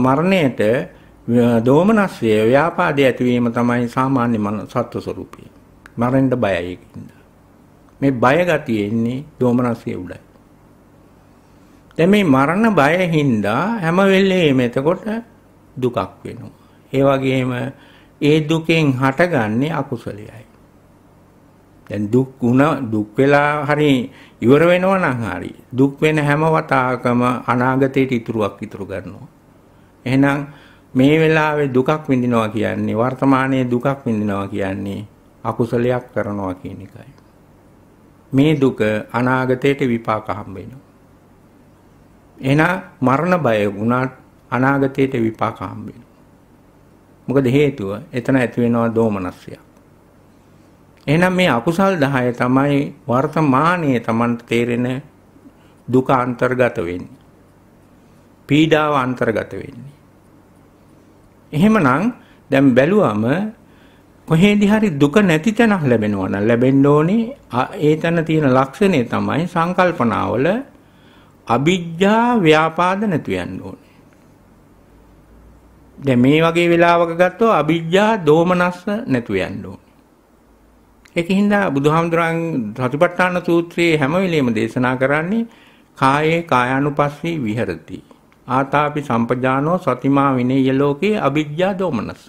මරණයට දෝමනස්සය ව්‍යාපාදයේ ඇතිවීම තමයි සාමාන්‍ය සත්ව ස්වરૂපය. මරෙන්ඩ බයයි ඒකින්ද. මේ බය ගතිය එන්නේ දෝමනස්සය උඩයි. දැන් මේ මරණ බය හින්දා හැම වෙලේම එතකොට දුකක් වෙනවා. ඒ වගේම ඒ දුකෙන් හටගන්නේ අකුසලයයි. දැන් දුක් ಗುಣ දුක් වෙලා හරි ඉවර වෙනවා නම් හරි දුක් වෙන හැම වතාවකම අනාගතයට ඉතුරුක් ඉතුරු කරනවා. එහෙනම් මේ වෙලාවේ දුකක් විඳිනවා කියන්නේ වර්තමානයේ දුකක් විඳිනවා කියන්නේ අකුසලයක් කරනවා කියන එකයි. මේ දුක අනාගතයට විපාක හම්බ වෙනවා. එහෙනම් මරණ බය වුණත් අනාගතයට විපාක හම්බ වෙනවා. මොකද හේතුව එතන ඇති වෙනවා දෝමනස්සියක්. එහෙනම් මේ අකුසල් 10 තමයි වර්තමානයේ Tamanට තේරෙන දුක අන්තර්ගත වෙන්නේ. පීඩාව අන්තර්ගත වෙන්නේ. එහෙමනම් දැන් බැලුවම කොහේදී හරි දුක නැති තැනක් ලැබෙනවා නම් ලැබෙන්න ඕනේ ඒ තැන තියෙන ලක්ෂණය තමයි සංකල්පනාවල අභිජ්ජා ව්‍යාපාද නැතු යන්න ඕනේ. දැන් මේ වගේ වෙලාවක ගත්තොත් අභිජ්ජා දෝමනස්ස නැතු යන්න ඕනේ. ඒකින් දා බුදුහාමුදුරන් සතිපට්ඨාන සූත්‍රයේ හැම වෙලෙම දේශනා කරන්නේ කායේ කායානුපස්සී විහෙරති. ආතාපි සම්පජානෝ සතිමා විනේය ලෝකේ අභිජ්ජා දෝමනස්ස.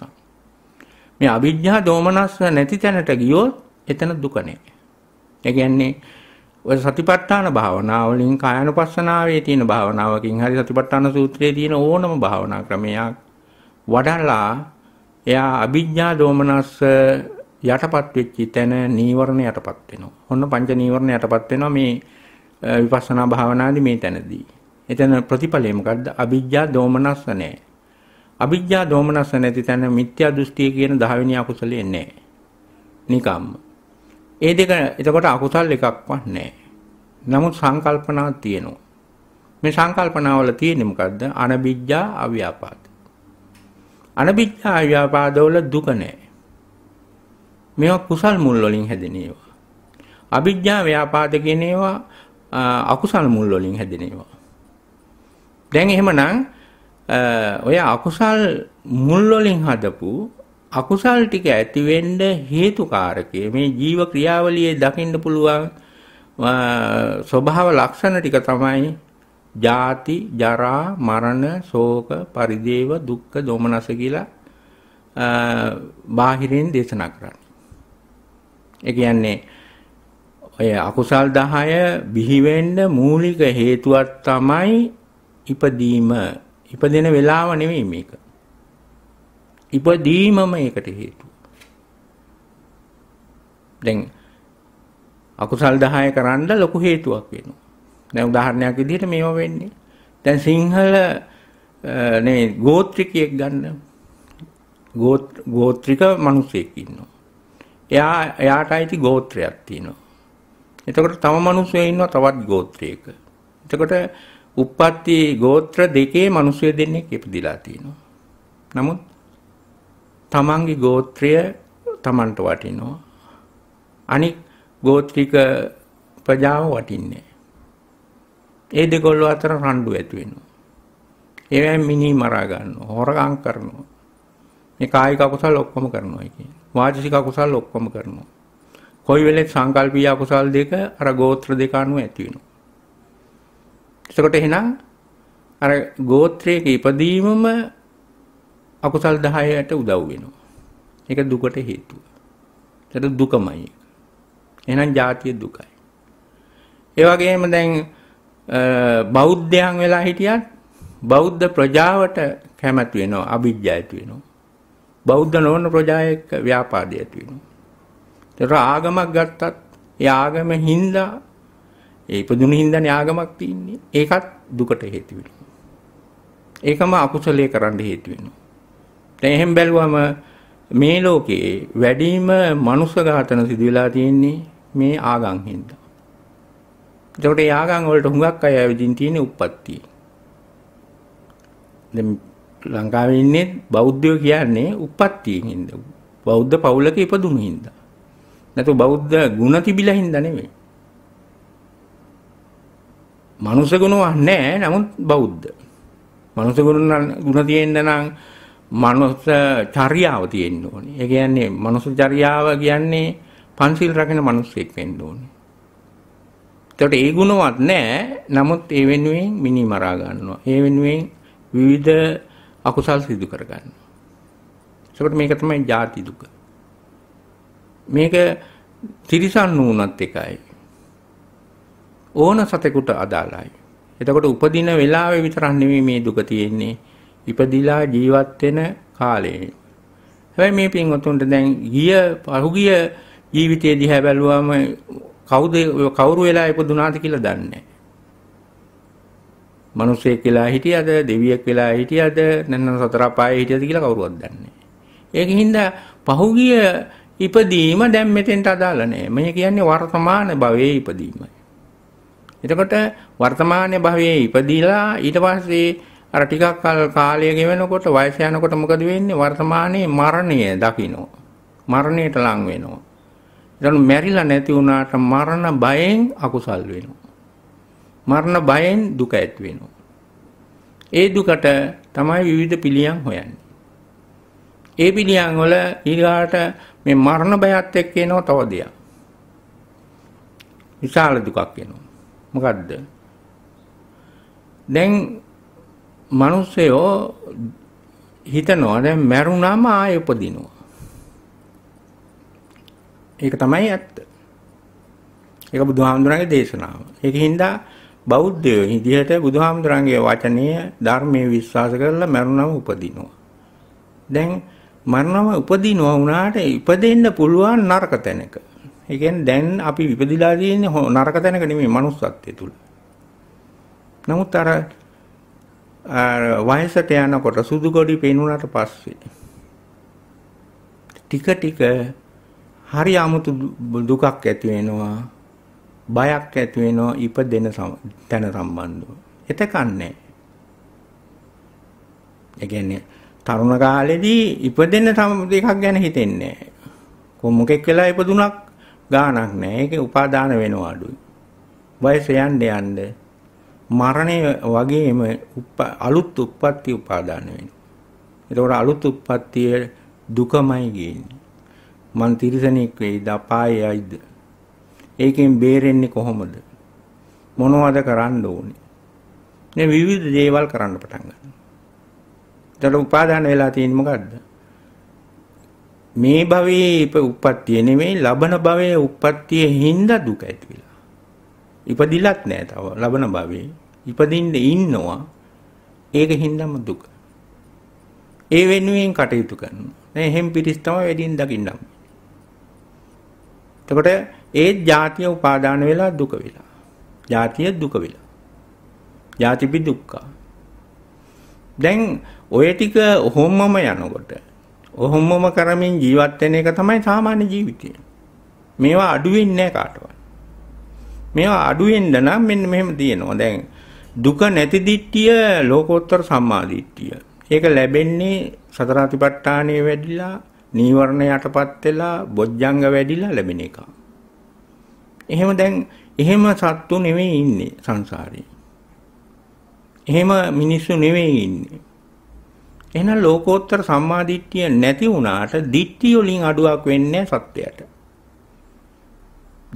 මේ අභිජ්ජා දෝමනස්ස නැති තැනට ගියොත් එතන දුක නැහැ. ඒ කියන්නේ ඔය සතිපට්ඨාන භාවනාව වලින් කායනුපස්සනාවේ තියෙන භාවනාවකින් හරි සතිපට්ඨාන සූත්‍රයේ තියෙන ඕනම භාවනා ක්‍රමයක් වඩලා එයා අභිඥා දෝමනස්ස යටපත් වෙච්ච තැන නීවරණ යටපත් වෙනවා. ඔන්න පංච නීවරණ යටපත් වෙනවා මේ විපස්සනා භාවනාදී මේ තැනදී. එතන ප්‍රතිඵලය මොකද්ද? අභිජ්ජා දෝමනස්ස නැහැ. අභිජ්ජා දෝමනස්ස නැති තැන මිත්‍යා දෘෂ්ටිය කියන 10 වෙනි අකුසලෙ නැහැ. නිකම්ම. ඒ දෙක එතකොට අකුසල් එකක්වත් නැහැ. නමුත් සංකල්පනාවක් තියෙනවා. මේ සංකල්පනාවල තියෙන්නේ මොකද්ද? අනබිජ්ජා අව්‍යාපාද. අනබිජ්ජා අව්‍යාපාදවල දුක නැහැ. මේවා කුසල් මුල් වලින් හැදෙන ඒවා. අවිජ්ජා ව්‍යාපාද කියන ඒවා අකුසල් මුල් වලින් හැදෙන ඒවා. දැන් එහෙමනම් ඔය අකුසල් මුල් වලින් හදපු අකුසල් ටික ඇති වෙන්න හේතුකාරකයේ මේ ජීව ක්‍රියාවලියේ දකින්න පුළුවන් ස්වභාව ලක්ෂණ ටික තමයි ජාති ජරා මරණ ශෝක පරිදේව දුක්ඛ දොමනස කියලා බාහිරින් දේශනා කරන්නේ. ඒ කියන්නේ ඔය අකුසල් 10 බිහි වෙන්න මූලික හේතුවක් තමයි ඉපදීම. ඉපදෙන වෙලාව නෙමෙයි මේක. ඉපදීමම ඒකට හේතුව. දැන් අකුසල් 10 කරන්න ලොකු හේතුවක් වෙනවා. දැන් උදාහරණයක් විදිහට මේව වෙන්නේ. දැන් සිංහල නේ ගෝත්‍රිකයෙක් ගන්න ගෝත්‍රික මිනිසෙක් ඉන්නවා. එයා එයාට අයිති ගෝත්‍රයක් තියෙනවා. එතකොට තම මිනිස්සු ඉන්නවා තවත් ගෝත්‍රයක. එතකොට uppatti ගෝත්‍ර දෙකේ මිනිස්සු දෙන්නෙක් ඉපදිලා තියෙනවා. නමුත් තමන්ගේ ගෝත්‍රය තමන්ට වටිනවා. අනික් ගෝත්‍රික ප්‍රජාව වටින්නේ. ඒ දෙකොල්ලෝ අතර රණ්ඩු ඇති වෙනවා. ඒවැ මිනි මරා ගන්නවා, හොරකම් කරනවා. මේ කායික අකුසල් ඔක්කොම කරනවා කියන්නේ. වාචික අකුසල් ඔක්කොම කරනවා. කොයි වෙලෙත් සංකල්පීය අකුසල් දෙක අර ගෝත්‍ර දෙක අනුව ඇති වෙනවා. එතකොට එහෙනම් අර ගෝත්‍රයක ඉපදීමම අකුසල් 10ට උදව් වෙනවා. ඒක දුකට හේතුව. ඒතර දුකමයි. එහෙනම් ජාතිය දුකයි. ඒ වගේම දැන් බෞද්ධයන් වෙලා හිටියත් බෞද්ධ ප්‍රජාවට කැමැති වෙනවා, අවිජ්ජා ඇති වෙනවා. බෞද්ධ නොවන ප්‍රජාව එක්ක ව්‍යාපාදය ඇති වෙනවා. ඒතර ආගමක් ගත්තත් ඒ ආගම හින්දා ඒ ඉපදුණු හින්දානේ ආගමක් තියෙන්නේ. ඒකත් දුකට හේතු වෙනවා. ඒකම අකුසලයේ කරන්න හේතු වෙනවා. දැන් එහෙම බැලුවම මේ ලෝකේ වැඩිම මනුස්ස ඝාතන සිදු වෙලා තියෙන්නේ මේ ආගම් හින්දා. ඒකට ඒ ආගම් වලට හුඟක් අය ඇවිදින් තියෙන උප්පත්තිය. දැන් ලංකාවේ ඉන්නේ බෞද්ධයෝ කියන්නේ උප්පත්තියෙන් හින්දා. බෞද්ධ පවුලක ඉපදුණු හින්දා. නැතු බෞද්ධ ගුණ තිබිලා හින්දා නෙමෙයි. මනුෂ්‍ය ගුණවත් නැහැ නමුත් බෞද්ධ. මනුෂ්‍ය ගුණ ගුණ තියෙන්න නම් මනුස්ස චර්යාව තියෙන්න ඕනේ. ඒ කියන්නේ මනුස්ස චර්යාව කියන්නේ පන්සිල් රකින මිනිස්සෙක් වෙන්න ඕනේ. එතකොට ඒ ගුණවත් නැහැ. නමුත් ඒ වෙනුවෙන් මිනි මරා ගන්නවා. ඒ වෙනුවෙන් විවිධ අකුසල් සිදු කර ගන්නවා. ඒකට මේක තමයි ජාති දුක. මේක තිරිසන් නුනත් එකයි. ඕන සතෙකුට අදාළයි. එතකොට උපදින වෙලාවේ විතරක් නෙමෙයි මේ දුක තියෙන්නේ. ඉපදිලා ජීවත් වෙන කාලේ. හැබැයි මේ පින්වතුන්ට දැන් ගිය පහුගිය ජීවිතයේ දිහා බැලුවම කවුද කවුරු වෙලා ඉපදුනාද කියලා දන්නේ නැහැ. මිනිසෙක් කියලා හිටියද, දෙවියෙක් වෙලා හිටියද, නැත්නම් සතර පායේ හිටියද කියලා කවුරුවත් දන්නේ නැහැ. ඒකින්ද පහුගිය ඉපදීම දැන් මෙතෙන්ට අදාළ නැහැ. මේ කියන්නේ වර්තමාන භවයේ ඉපදීමයි. එතකොට වර්තමාන භවයේ ඉපදීලා ඊට පස්සේ අර ටිකක් කල කාලය ගෙවෙනකොට වයස යනකොට මොකද වෙන්නේ වර්තමානයේ මරණය දකින්න මරණයට ලං වෙනවා ඊළඟ මැරිලා නැති වුණාට මරණ බයෙන් අකුසල් වෙනවා මරණ බයෙන් දුක ඇති වෙනවා ඒ දුකට තමයි විවිධ පිළියම් හොයන්නේ ඒ පිළියම් වල ඊළාට මේ මරණ බයත් එක්ක එනවා තව දෙයක් විශාල දුකක් එනවා මොකද්ද දැන් මිනිස්සයෝ හිතනවා දැන් මැරුණාම ආයෙ උපදිනවා. ඒක තමයි ඇත්ත. ඒක බුදුහාමුදුරන්ගේ දේශනාව. ඒක හින්දා බෞද්ධයෝ විදිහට බුදුහාමුදුරන්ගේ වචනය ධර්මයේ විශ්වාස කරලා මරුණම උපදිනවා. දැන් මරණම උපදිනවා වුණාට ඉපදෙන්න පුළුවන් නරක තැනක. ඒ කියන්නේ දැන් අපි ඉපදිලා තියෙන්නේ නරක තැනක නෙමෙයි manussත්වයේ තුල. නමුත් අර වයසට යනකොට සුදු ගොඩි පෙනුනට පස්සේ ටික ටික හරි 아무තු දුකක් ඇති වෙනවා බයක් ඇති වෙනවා ඉපදෙන තැන සම්බන්ධව. එතකන්නේ. ඒ කියන්නේ තරුණ කාලෙදී ඉපදෙන දෙකක් ගැන හිතෙන්නේ නැහැ. කොමුකෙක් වෙලා ඉපදුනක් ගාණක් නැහැ. ඒකේ උපාදාන වෙනවා අඩුයි. වයස යන්න යන්නේ මරණය වගේම අලුත් උප්පත්ති උපාදාන වෙනවා. එතකොට අලුත් උප්පත්තිය දුකමයි ගේන්නේ. මං තිරිසනෙක් වෙයිද අපායයිද? ඒකෙන් බේරෙන්නේ කොහොමද? මොනවද කරන්න ඕනේ? මේ විවිධ දේවල් කරන්න පටන් ගන්නවා. එතකොට උපාදාන වෙලා තියෙන්නේ මොකද්ද? මේ භවයේ උප්පත්තිය නෙමෙයි ලබන භවයේ උප්පත්තිය හින්දා දුක ඇති ඉපදිලත් නෑ තව ලබන භවයේ. ඉපදින්න ඉන්නවා. ඒක හින්දාම දුක. ඒ වෙනුවෙන් කටයුතු කරනවා. දැන් එහෙම් පිටිස් තමයි වැඩියෙන් දකින්නම්. එතකොට ඒ ජාතිය උපාදාන වෙලා දුක වෙලා. ජාතිය දුක වෙලා. ජාතිපි දුක්ඛ. දැන් ඔය ටික ඔහොමම යනකොට ඔහොමම කරමින් ජීවත් වෙන එක තමයි සාමාන්‍ය ජීවිතය. මේවා අඩු වෙන්නේ නැහැ කාටවත්. මේවා අඩු වෙන්න නම් මෙන්න මෙහෙම තියෙනවා. දැන් දුක නැති දිට්ඨිය ලෝකෝත්තර සම්මා දිට්ඨිය. ඒක ලැබෙන්නේ සතරාතිපට්ඨානයේ වැඩිලා, නීවරණ යටපත් වෙලා, බොජ්ජංග වැඩිලා ලැබෙන එක. එහෙම දැන් එහෙම සත්තු නෙවෙයි ඉන්නේ සංසාරේ. එහෙම මිනිස්සු නෙවෙයි ඉන්නේ. එහෙනම් ලෝකෝත්තර සම්මා දිට්ඨිය නැති වුණාට දිට්ඨිය වලින් අඩුවක් වෙන්නේ සත්‍යයට.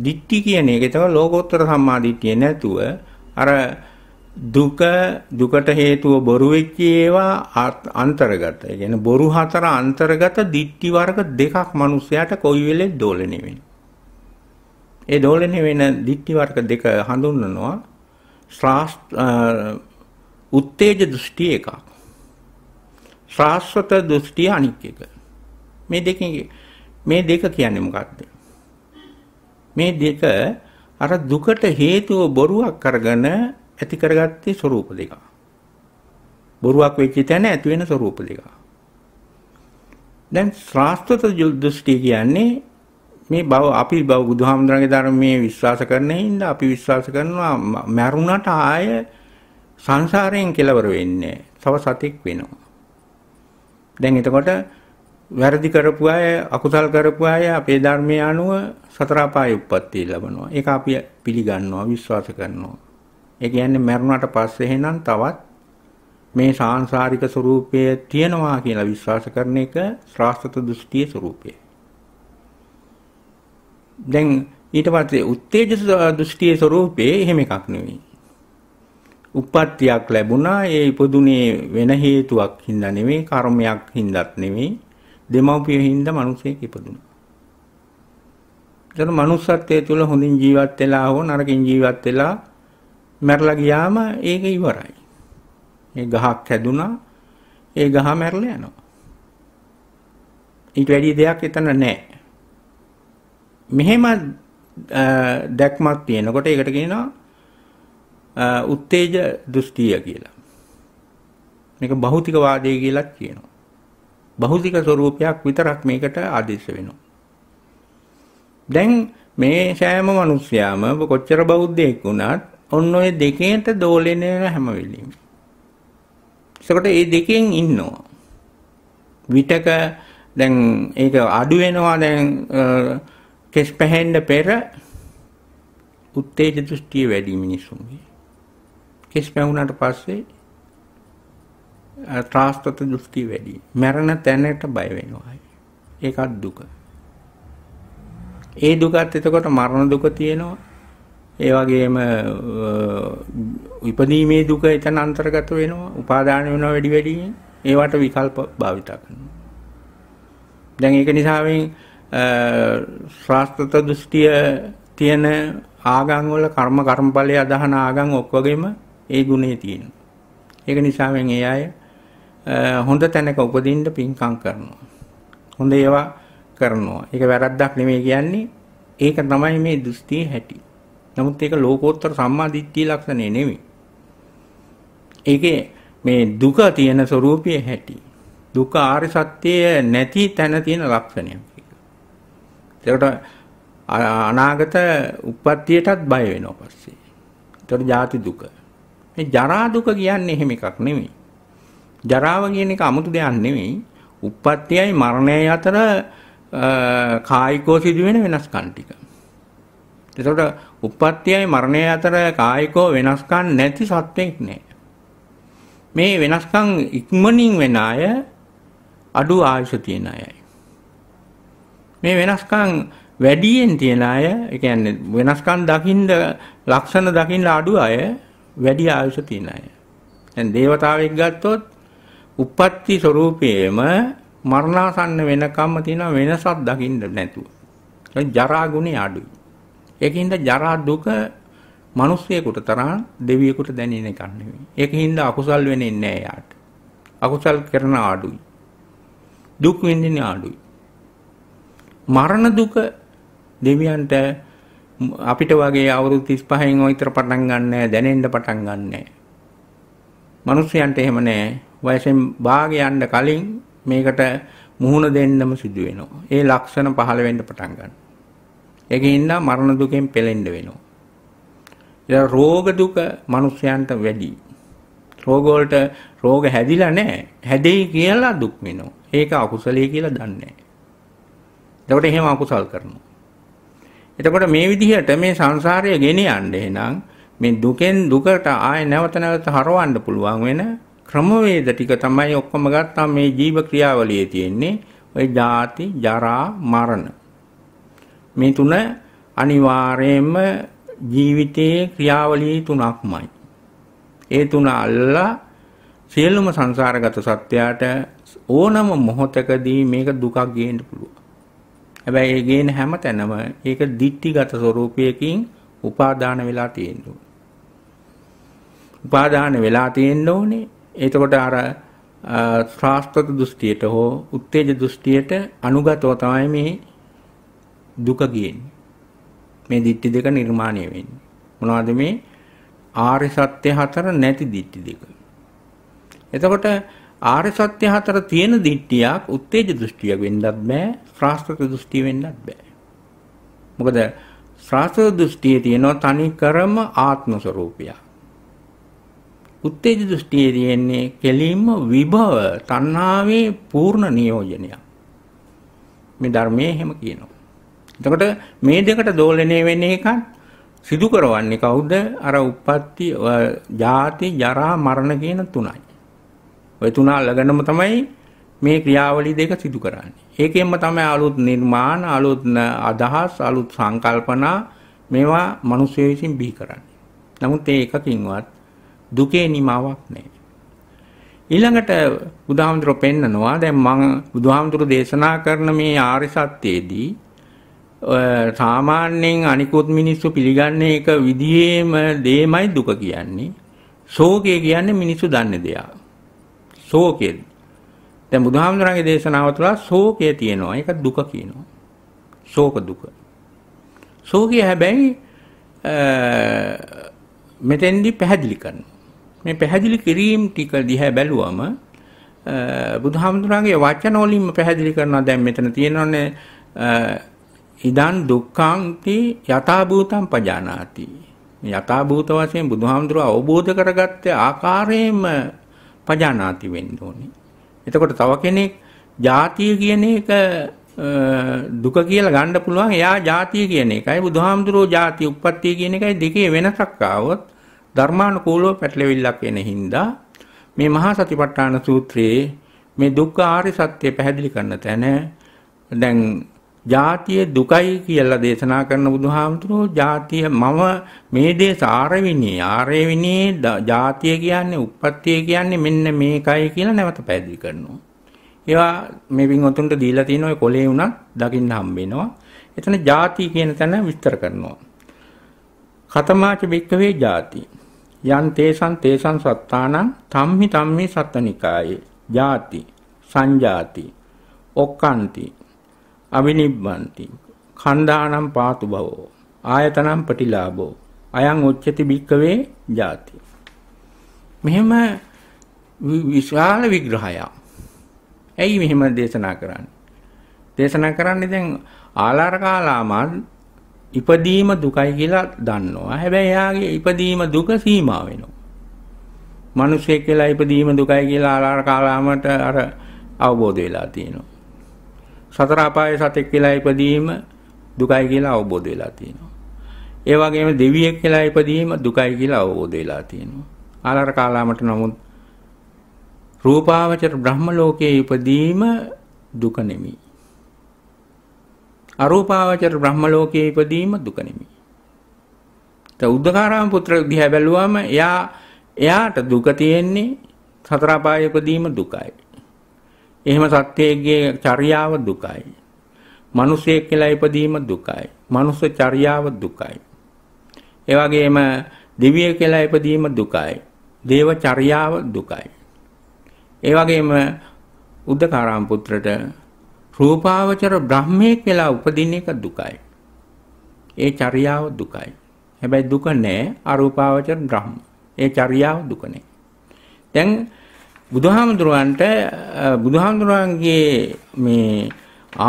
දිට්ටි කියන එක තමයි ලෝකෝත්තර සම්මා දිට්ඨිය නැතුව අර දුක දුකට හේතුව බොරු වෙච්ච ඒවා අන්තර්ගත. ඒ කියන්නේ බොරු හතර අන්තර්ගත දික්ටි වර්ග දෙකක් මිනිස්සයාට කොයි වෙලේ දෝලණය වෙන්නේ. ඒ දෝලණය වෙන දික්ටි වර්ග දෙක හඳුන්වනවා උත්තේජ දෘෂ්ටි එකක්. ශාස්වත දෘෂ්ටි අනික් එක. මේ දෙකේ මේ දෙක කියන්නේ මොකක්ද? මේ දෙක අර දුකට හේතුව බොරුවක් කරගෙන ඇති කරගත්තේ ස්වરૂප දෙක. බොරුවක් වෙච්ච තැන ඇති වෙන ස්වરૂප දෙක. දැන් ශාස්ත්‍රත දෘෂ්ටි කියන්නේ මේ බව අපි බව බුදුහාමුදුරන්ගේ ධර්මයේ විශ්වාස කරන හින්දා අපි විශ්වාස කරනවා මරුණට ආය සංසාරයෙන් කෙලවර වෙන්නේ. තව සතෙක් වෙනවා. දැන් එතකොට වැරදි කරපු අය අකුසල් කරපු අය අපේ ධර්මය අනුව සතර අපාය උප්පත්තිය ලබනවා. ඒක අපි පිළිගන්නවා විශ්වාස කරනවා. ඒ කියන්නේ මරුණාට පස්සේ එහෙනම් තවත් මේ සාංශාරික ස්වરૂපය තියෙනවා කියලා විශ්වාස කරන එක ශ්‍රාස්තත දෘෂ්ටියේ ස්වરૂපය. දැන් ඊට පස්සේ උත්තේජස දෘෂ්ටියේ ස්වરૂපේ එහෙම එකක් නෙවෙයි. උප්පත්තියක් ලැබුණා ඒ ඉපදුනේ වෙන හේතුවක් හින්දා නෙවෙයි කර්මයක් හින්දාත් නෙවෙයි දෙමව්පිය හින්දා මිනිසෙක් ඉපදුණා. ඒතර මනුස්සත්වයේ තුල හොඳින් ජීවත් වෙලා හෝ නරකින් ජීවත් වෙලා මැරලා ගියාම ඒක ඉවරයි. මේ ගහක් හැදුනා ඒ ගහ මැරලා යනවා. ඊට වැඩි දෙයක් එතන නැහැ. මෙහෙම දැක්මක් තියෙනකොට ඒකට කියනවා උත්තේජ දෘෂ්ටිය කියලා. මේක භෞතික වාදය කියලත් කියනවා. භෞතික ස්වરૂපයක් විතරක් මේකට ආදේශ වෙනවා. දැන් මේ සෑම මිනිස්යාම කොච්චර බෞද්ධයෙක් වුණත් ඔන්න ඔය දෙකේට දෝලෙන හැම වෙලෙම. ඒකට මේ දෙකෙන් ඉන්නවා. විතක දැන් ඒක අඩු වෙනවා දැන් කෙස් පැහෙන්න පෙර උත්තේජ දෘෂ්ටිය වැඩි මිනිසුන්ගේ. කෙස් පැහුණාට පස්සේ ත්‍රාස්තත දෘෂ්ටි වැඩි. මැරෙන තැනට බය වෙනවා. ඒකත් දුක. ඒ දුකත් එතකොට මරණ දුක තියෙනවා. ඒ වගේම ඉපදීමේ දුක එතන අන්තර්ගත වෙනවා. උපාදාන වෙනවා වැඩි වැඩියෙන්. ඒවට විකල්ප භාවිත කරනවා. දැන් ඒක නිසා වෙන් ශාස්ත්‍රත දෘෂ්ටිය තියෙන ආගම් වල කර්ම කර්මඵලයේ අදහන ආගම් ඔක්කොගෙම ඒ ගුණේ තියෙනවා. ඒක නිසා මේ අය හොඳ තැනක උපදින්න පින්කම් කරනවා. හොඳ ඒවා කරනවා. ඒක වැරද්දක් නෙමෙයි කියන්නේ. ඒක තමයි මේ දෘෂ්ටියේ හැටි. නමුත් ඒක ලෝකෝත්තර සම්මා දිට්ඨිය ලක්ෂණේ නෙමෙයි. ඒකේ මේ දුක තියෙන ස්වરૂපයේ හැටි. දුක ආර්ය සත්‍යයේ නැති තැන තියෙන ලක්ෂණයක්. ඒකට අනාගත උප්පත්තියටත් බය වෙනවා පස්සේ. ඒතර ජාති දුක. මේ ජරා දුක කියන්නේ එහෙම එකක් නෙමෙයි. ජරාව කියන එක 아무තු දෙයක් නෙමෙයි. උප්පත්තියයි මරණයයි අතර කායිකෝ සිදුවෙන වෙනස්කම් ටික. එතකොට උප්පත්තියයි මරණය අතර කායිකෝ වෙනස්කම් නැති සත්වෙක් නෑ. මේ වෙනස්කම් ඉක්මනින් වෙන අය අඩු ආයුෂ තියෙන අයයි. මේ වෙනස්කම් වැඩියෙන් තියෙන අය, ඒ කියන්නේ වෙනස්කම් දකින්න ලක්ෂණ දකින්න අඩු අය වැඩි ආයුෂ තියෙන අය. දැන් දේවතාවෙක් ගත්තොත් උප්පත්ති ස්වરૂපයේම මරණාසන්න වෙනකම්ම තියෙන වෙනසක් දකින්න නැතුව. ජරා ගුණය අඩුයි. ඒකින්ද ජරා දුක මිනිස්සෙකුට තරම් දෙවියෙකුට දැනෙන එකක් නෙවෙයි. ඒකින්ද අකුසල් වෙන්නේ නැහැ යාට. අකුසල් කරන අඩුයි. දුක් විඳින අඩුයි. මරණ දුක දෙවියන්ට අපිට වගේ අවුරුදු 35න් විතර පටන් ගන්නෑ දැනෙන්න පටන් ගන්නෑ. මිනිස්යන්ට එහෙම නෑ. වයසෙන් භාග යන්න කලින් මේකට මුහුණ දෙන්නම සිදු වෙනවා. ඒ ලක්ෂණ පහළ වෙන්න පටන් ගන්නවා. ඒකින්ද මරණ දුකෙන් පෙළෙන්න වෙනවා. ඒ රෝග දුක මිනිස්යන්ට වැඩි. රෝග වලට රෝග හැදිලා නැහැ. හැදෙයි කියලා දුක් වෙනවා. ඒක අකුසලයේ කියලා දන්නේ නැහැ. එතකොට එහෙම අකුසල් කරනවා. එතකොට මේ විදිහට මේ සංසාරය ගෙන යන්නේ එහෙනම් මේ දුකෙන් දුකට ආය නැවත නැවත හරවන්න පුළුවන් වෙන ක්‍රමවේද ටික තමයි ඔක්කොම ගත්තා මේ ජීව ක්‍රියාවලියේ තියෙන්නේ ඔය ජාති ජරා මරණ මේ තුන අනිවාර්යයෙන්ම ජීවිතයේ ක්‍රියාවලිය තුනක්මයි ඒ තුන අල්ලා සියලුම සංසාරගත සත්‍යයට ඕනම මොහොතකදී මේක දුකක් ගේන්න පුළුවන්. හැබැයි ඒ ගේන හැම තැනම ඒක දිට්ටිගත ස්වરૂපයකින් උපාදාන වෙලා තියෙනවා. උපාදාන වෙලා තියෙන්න ඕනේ. එතකොට අර ශාස්ත්‍රත දෘෂ්ටියට හෝ උත්තේජ දෘෂ්ටියට අනුගතව තමයි මේ දුක ගියන්නේ. මේ දිට්ටි දෙක නිර්මාණය වෙන්නේ. මොනවද මේ ආර්ය සත්‍ය හතර නැති දිට්ටි දෙක. එතකොට ආර්ය සත්‍ය හතර තියෙන දිට්ටියක් උත්තේජ දෘෂ්ටියක් වෙන්නත් බෑ, ශාස්ත්‍රත දෘෂ්ටිය වෙන්නත් බෑ. මොකද ශාස්ත්‍ර දෘෂ්ටියේ තියෙනවා තනි කරම ආත්ම ස්වરૂපයක්. උත්තේජ දෘෂ්ටියේ තියෙන්නේ කෙලින්ම විභව තණ්හාවේ පූර්ණ නියෝජනය. මේ ධර්මයේ එහෙම කියනවා. එතකොට මේ දෙකට දෝලණය වෙන එකත් සිදු කරවන්නේ කවුද? අර උප්පත්ති, ජාති, ජරා, මරණ කියන තුනයි. ওই තුන අල්ලගෙනම තමයි මේ ක්‍රියාවලිය දෙක සිදු කරන්නේ. ඒකෙන්ම තමයි අලුත් නිර්මාණ, අලුත් අදහස්, අලුත් සංකල්පනා මේවා මිනිස්සු විසින් බිහි කරන්නේ. නමුත් ඒ එකකින්වත් දුකේ නිමාවක් නැහැ. ඊළඟට බුදුහාමුදුරුව පෙන්නනවා දැන් මම බුදුහාමුදුරුව දේශනා කරන මේ ආර්ය සත්‍යයේදී සාමාන්‍යයෙන් අනිකුත් මිනිස්සු පිළිගන්නේ එක විදිහේම දෙයමයි දුක කියන්නේ. ශෝකය කියන්නේ මිනිස්සු දන්නේ දෙයක්. ශෝකය. දැන් බුදුහාමුදුරන්ගේ දේශනාව තුළ ශෝකය තියෙනවා. ඒක දුක කියනවා. ශෝක දුක. ශෝකය හැබැයි මෙතෙන්දී පැහැදිලි කරනවා. මේ පැහැදිලි කිරීම් ටික දිහා බැලුවම බුදුහාමුදුරන්ගේ වචන වලින්ම පැහැදිලි කරනවා දැන් මෙතන තියෙනවනේ ඉදන් දුක්ඛාන්ති යථා භූතං පජානාති යථා භූත වශයෙන් බුදුහාමුදුරුව අවබෝධ කරගත්ත ආකාරයෙන්ම පජානාති වෙන්න ඕනේ එතකොට තව කෙනෙක් ජාතිය කියන එක දුක කියලා ගන්න පුළුවන් එයා ජාතිය කියන එකයි බුදුහාමුදුරුව ජාති උප්පත්තිය කියන එකයි දෙකේ වෙනසක් ආවොත් ධර්මානුකූලව පැටලෙවිල්ලක් වෙන හින්දා මේ මහා සතිපට්ඨාන සූත්‍රයේ මේ දුක්ඛ ආර්ය සත්‍ය පැහැදිලි කරන තැන දැන් ජාතිය දුකයි කියලා දේශනා කරන බුදුහාමුදුරුවෝ ජාතිය මම මේ දේ සාරවිණී ආරේවිණී ජාතිය කියන්නේ උප්පත්තිය කියන්නේ මෙන්න මේකයි කියලා නැවත පැහැදිලි කරනවා. ඒවා මේ වින්වතුන්ට දීලා තියෙන ඔය කොලේ උනත් දකින්න හම්බ වෙනවා. එතන ජාති කියන තැන විස්තර කරනවා. කතමාච බික්කවේ ජාති යන් තේසං තේසං සත්තානං තම්හි තම්මේ සත්තනිකායේ ජාති සංජාති ඔක්칸ති අවිනිබ්බන්ති ඛණ්ඩානම් පාතු භවෝ ආයතනම් පටිලාභෝ අයං උච්චති භික්කවේ ජාති මෙහෙම විශාල විග්‍රහයක් ඇයි මෙහෙම දේශනා කරන්නේ දේශනා කරන්නේ දැන් ආලාර කාලාමන් ඉපදීම දුකයි කියලා දන්නවා. හැබැයි එයාගේ ඉපදීම දුක සීමා වෙනවා. මිනිස්සෙක් කියලා ඉපදීම දුකයි කියලා ආලාර කාලාමට අර අවබෝධ වෙලා තියෙනවා. සතර අපායේ සතෙක් කියලා ඉපදීම දුකයි කියලා අවබෝධ වෙලා තියෙනවා. ඒ වගේම දෙවියෙක් කියලා ඉපදීම දුකයි කියලා අවබෝධ වෙලා තියෙනවා. ආලාර කාලාමට නමුත් රූපාවචර බ්‍රහ්ම ලෝකයේ ඉපදීම දුක නෙමෙයි. අරූපාවචර බ්‍රහ්ම ලෝකයේ ඉපදීම දුක නෙමෙයි. ඒ උද්දකාරාම පුත්‍ර දිහා බැලුවම එයා එයාට දුක තියෙන්නේ සතර පාය ඉපදීම දුකයි. එහෙම සත්‍යයේ චර්යාව දුකයි. මිනිසෙක් කියලා ඉපදීම දුකයි. මනුස්ස චර්යාව දුකයි. ඒ වගේම දිව්‍ය කියලා ඉපදීම දුකයි. දේව චර්යාව දුකයි. ඒ වගේම උද්දකාරාම පුත්‍රට රූපාවචර බ්‍රහ්මයෙක් වෙලා උපදින එක දුකයි. ඒ චර්යාව දුකයි. හැබැයි දුක නෑ අරූපාවචර බ්‍රහ්ම. ඒ චර්යාව දුක නෑ. දැන් බුදුහාමුදුරන්ට බුදුහාමුදුරන්ගේ මේ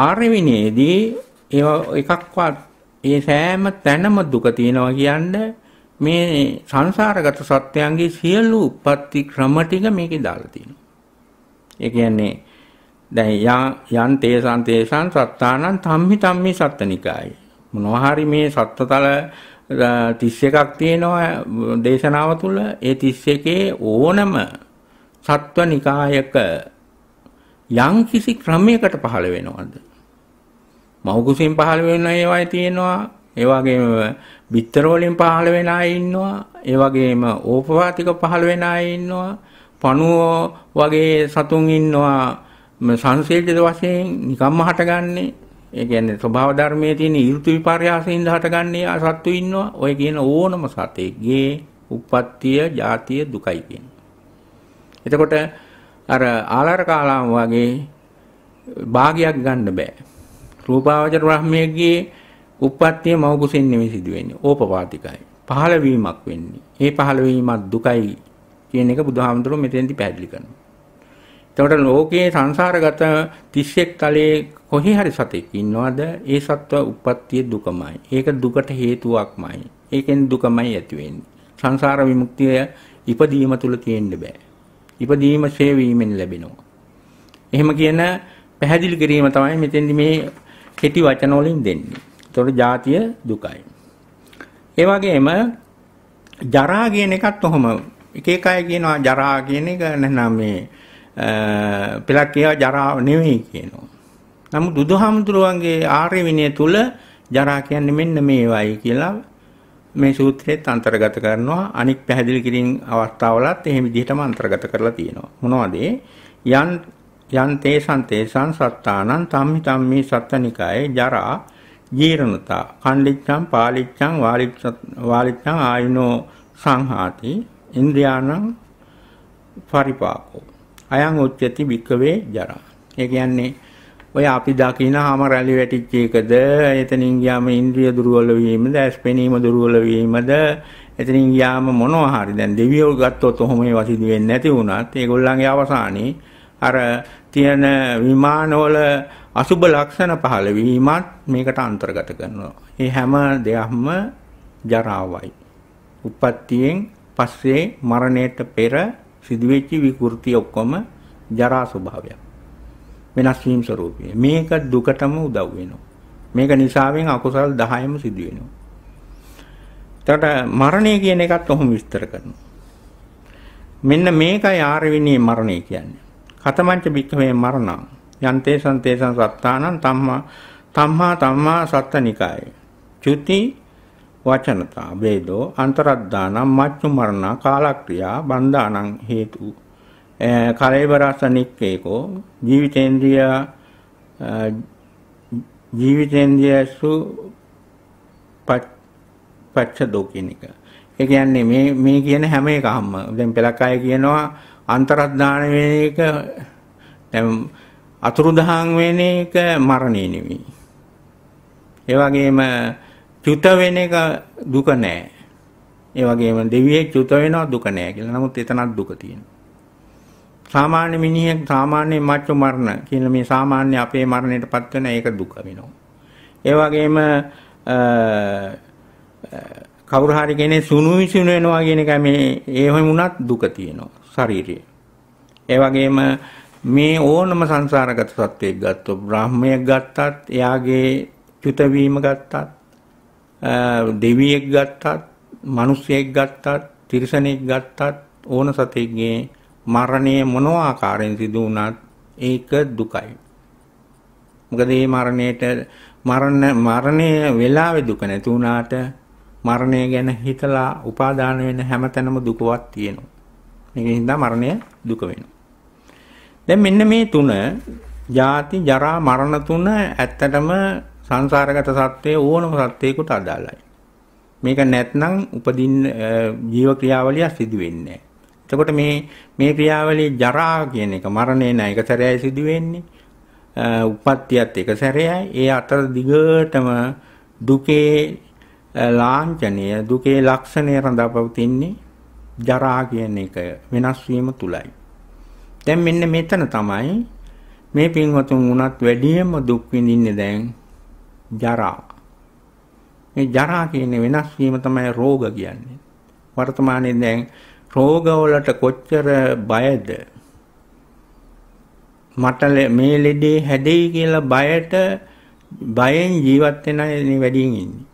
ආර්යවිනේදී ඒව එකක්වත් ඒ සෑම තැනම දුක තියෙනවා කියන්නේ මේ සංසාරගත සත්‍යයන්ගේ සියලු උප්පත්ති ක්‍රම ටික මේකේ දාලා තියෙනවා. ඒ කියන්නේ දැන් යන් තේසන් තේසන් සත්තානං තම්හි තම්මි සත්තනිකායි. මොනවා හරි මේ සත්තතල 31ක් තියෙනවා දේශනාව තුල ඒ 31 ඕනම සත්වනිකායක යම් කිසි ක්‍රමයකට පහළ වෙනවද? මෞගුසින් පහළ වෙන ඒවායි තියෙනවා. ඒ වගේම බිත්තර වලින් පහළ වෙන අය ඉන්නවා. ඒ වගේම ඕපවාතික පහළ වෙන අය ඉන්නවා. පණුව වගේ සතුන් ඉන්නවා. සංසේජිත වශයෙන් නිකම්ම හටගන්නේ ඒ කියන්නේ ස්වභාව ධර්මයේ තියෙන ඍතු විපර්යාසයෙන් හටගන්නේ සත්තු ඉන්නවා. ඔය කියන ඕනම සතෙක්ගේ උප්පත්තිය, ජාතිය දුකයි කියන්නේ. එතකොට අර ආලාර කාලාම වගේ භාගයක් ගන්න බෑ. රූපාවචර බ්‍රහ්මයේගේ උප්පත්තිය මව කුසෙන් නෙමෙයි සිදුවෙන්නේ. ඕපපාතිකයි. පහළ වීමක් වෙන්නේ. ඒ පහළ වීමත් දුකයි කියන එක බුදුහාමුදුරුවෝ මෙතෙන්දි පැහැදිලි කරනවා. එතකොට ලෝකයේ සංසාරගත 31 තලයේ කොහේ හරි සතෙක් ඉන්නවද? ඒ සත්ව උප්පත්තියේ දුකමයි. ඒක දුකට හේතුවක්මයි. ඒකෙන් දුකමයි ඇති වෙන්නේ. සංසාර විමුක්තිය ඉපදීම තුල තියෙන්න බෑ. ඉපදීම ශේවීමෙන් ලැබෙනවා. එහෙම කියන පැහැදිලි කිරීම තමයි මෙතෙන්දි මේ කෙටි වචන වලින් දෙන්නේ. ඒතකොට ජාතිය දුකයි. ඒ වගේම ජරා කියන එකත් ඔහොම එක එක අය කියනවා ජරා කියන එක නැත්නම් මේ පෙලක් ඒවා ජරාව නෙවෙයි කියනවා. නමුත් බුදුහාමුදුරුවන්ගේ ආර්ය විනය තුල ජරා කියන්නේ මෙන්න මේවයි කියලා මේ සූත්‍රයේත් අන්තර්ගත කරනවා අනික් පැහැදිලි කිරීම අවස්ථාවලත් එහෙම විදිහටම අන්තර්ගත කරලා තියෙනවා මොනවද යන් යන් තේසන් තේසන් සත්තානං තම්හි තම්මේ සත්තනිකායේ ජරා ජීර්ණතා කණ්ඩිච්ඡං පාලිච්ඡං වාලිච්ඡං ආයුනෝ සංහාති ඉන්ද්‍රියානං පරිපාකෝ අයං උච්චති භික්කවේ ජරා. ඒ කියන්නේ ඔය අපි දකින හැම රැලි වැටිච්ච එකද එතනින් ගියාම ඉන්ද්‍රිය දුර්වල වීමද ඇස් පෙනීම දුර්වල වීමද එතනින් ගියාම මොනවා හරි දැන් දෙවියෝ ගත්තොත් ඔහොම ඒවා සිදු වෙන්නේ නැති වුණත් ඒගොල්ලන්ගේ අවසානයේ අර තියෙන විමානවල අසුබ ලක්ෂණ පහළ වීමත් මේකට අන්තර්ගත කරනවා. මේ හැම දෙයක්ම ජරාවයි. උපත්තියෙන් පස්සේ මරණයට පෙර සිදුවෙච්ච විකෘති ඔක්කොම ජරා ස්වභාවයක්. වෙනස් වීම ස්වરૂපය. මේක දුකටම උදව් වෙනවා. මේක නිසාවෙන් අකුසල් 10ම සිදු වෙනවා. එතකොට මරණය කියන එකත් ඔහොම විස්තර කරනවා. මෙන්න මේකයි ආරවිනේ මරණය කියන්නේ. කතමංච බික්කමේ මරණං යන්තේ සන්තේසං සත්තානං තම්මා තම්මා තම්මා සත්තනිකායේ චුති වචනතා වේදෝ අන්තරද්දානම් මච්චු මරණා කාලක්‍රියා බන්ධානං හේතු කරේවරසනික්කේකෝ ජීවිතේන්ද්‍රිය ජීවිතේන්ද්‍රියසු පච්ච දෝකිනික ඒ කියන්නේ මේ මේ කියන හැම එකක්ම දැන් පළක් අය කියනවා අන්තරද්දාන වෙන එක දැන් අතුරුදහන් වෙන එක මරණය නෙවෙයි ඒ වගේම චුත වෙන එක දුක නෑ. ඒ වගේම දෙවියෙක් චුත වෙනවා දුක නෑ කියලා. නමුත් එතනක් දුක තියෙනවා. සාමාන්‍ය මිනිහෙක් සාමාන්‍ය මච්චු මරණ කියන මේ සාමාන්‍ය අපේ මරණයටපත් වෙන ඒක දුක වෙනවා. ඒ වගේම කවුරු හරි කෙනෙක් සුණු විසුණු වෙනවා කියන එක මේ ඒ වුණත් දුක තියෙනවා ශාරීරියේ. ඒ වගේම මේ ඕනම සංසාරගත සත්වයක් ගත්තොත් බ්‍රාහ්මයක් ගත්තත් එයාගේ චුත වීම ගත්තත් දෙවියෙක් ගත්තත්, මිනිසෙක් ගත්තත්, තිරිසනෙක් ගත්තත් ඕන සතෙක්ගේ මරණය මොන ආකාරයෙන් සිදු වුණත් ඒක දුකයි. මොකද මේ මරණයට මරණ මරණය වෙලාවේ දුක නැති වුණාට මරණය ගැන හිතලා උපාදාන වෙන හැමතැනම දුකවත් තියෙනවා. මේකෙන් හින්දා මරණය දුක වෙනවා. දැන් මෙන්න මේ තුන ජාති ජරා මරණ තුන ඇත්තටම සංසාරගත සත්‍යය ඕනම සත්‍යයකට අදාළයි. මේක නැත්නම් උපදින් ජීව ක්‍රියාවලිය සිදු වෙන්නේ නැහැ. එතකොට මේ මේ ක්‍රියාවලිය ජරා කියන එක මරණය නෑ එක සැරේයි සිදු වෙන්නේ. උප්පත්තියත් එක සැරේයි. ඒ අතර දිගටම දුකේ ලාංඡනය දුකේ ලක්ෂණය රඳාපවතින්නේ ජරා කියන එක වෙනස් වීම තුලයි. දැන් මෙන්න මෙතන තමයි මේ පින්වතුන් උනත් වැඩියෙන්ම දුක් විඳින්නේ දැන් ජරා. මේ ජරා කියන්නේ වෙනස් වීම තමයි රෝග කියන්නේ. වර්තමානයේ දැන් රෝගවලට කොච්චර බයද? මට මේ ලෙඩේ හැදෙයි කියලා බයට බයෙන් ජීවත් වෙන අය වැඩියෙන් ඉන්නේ.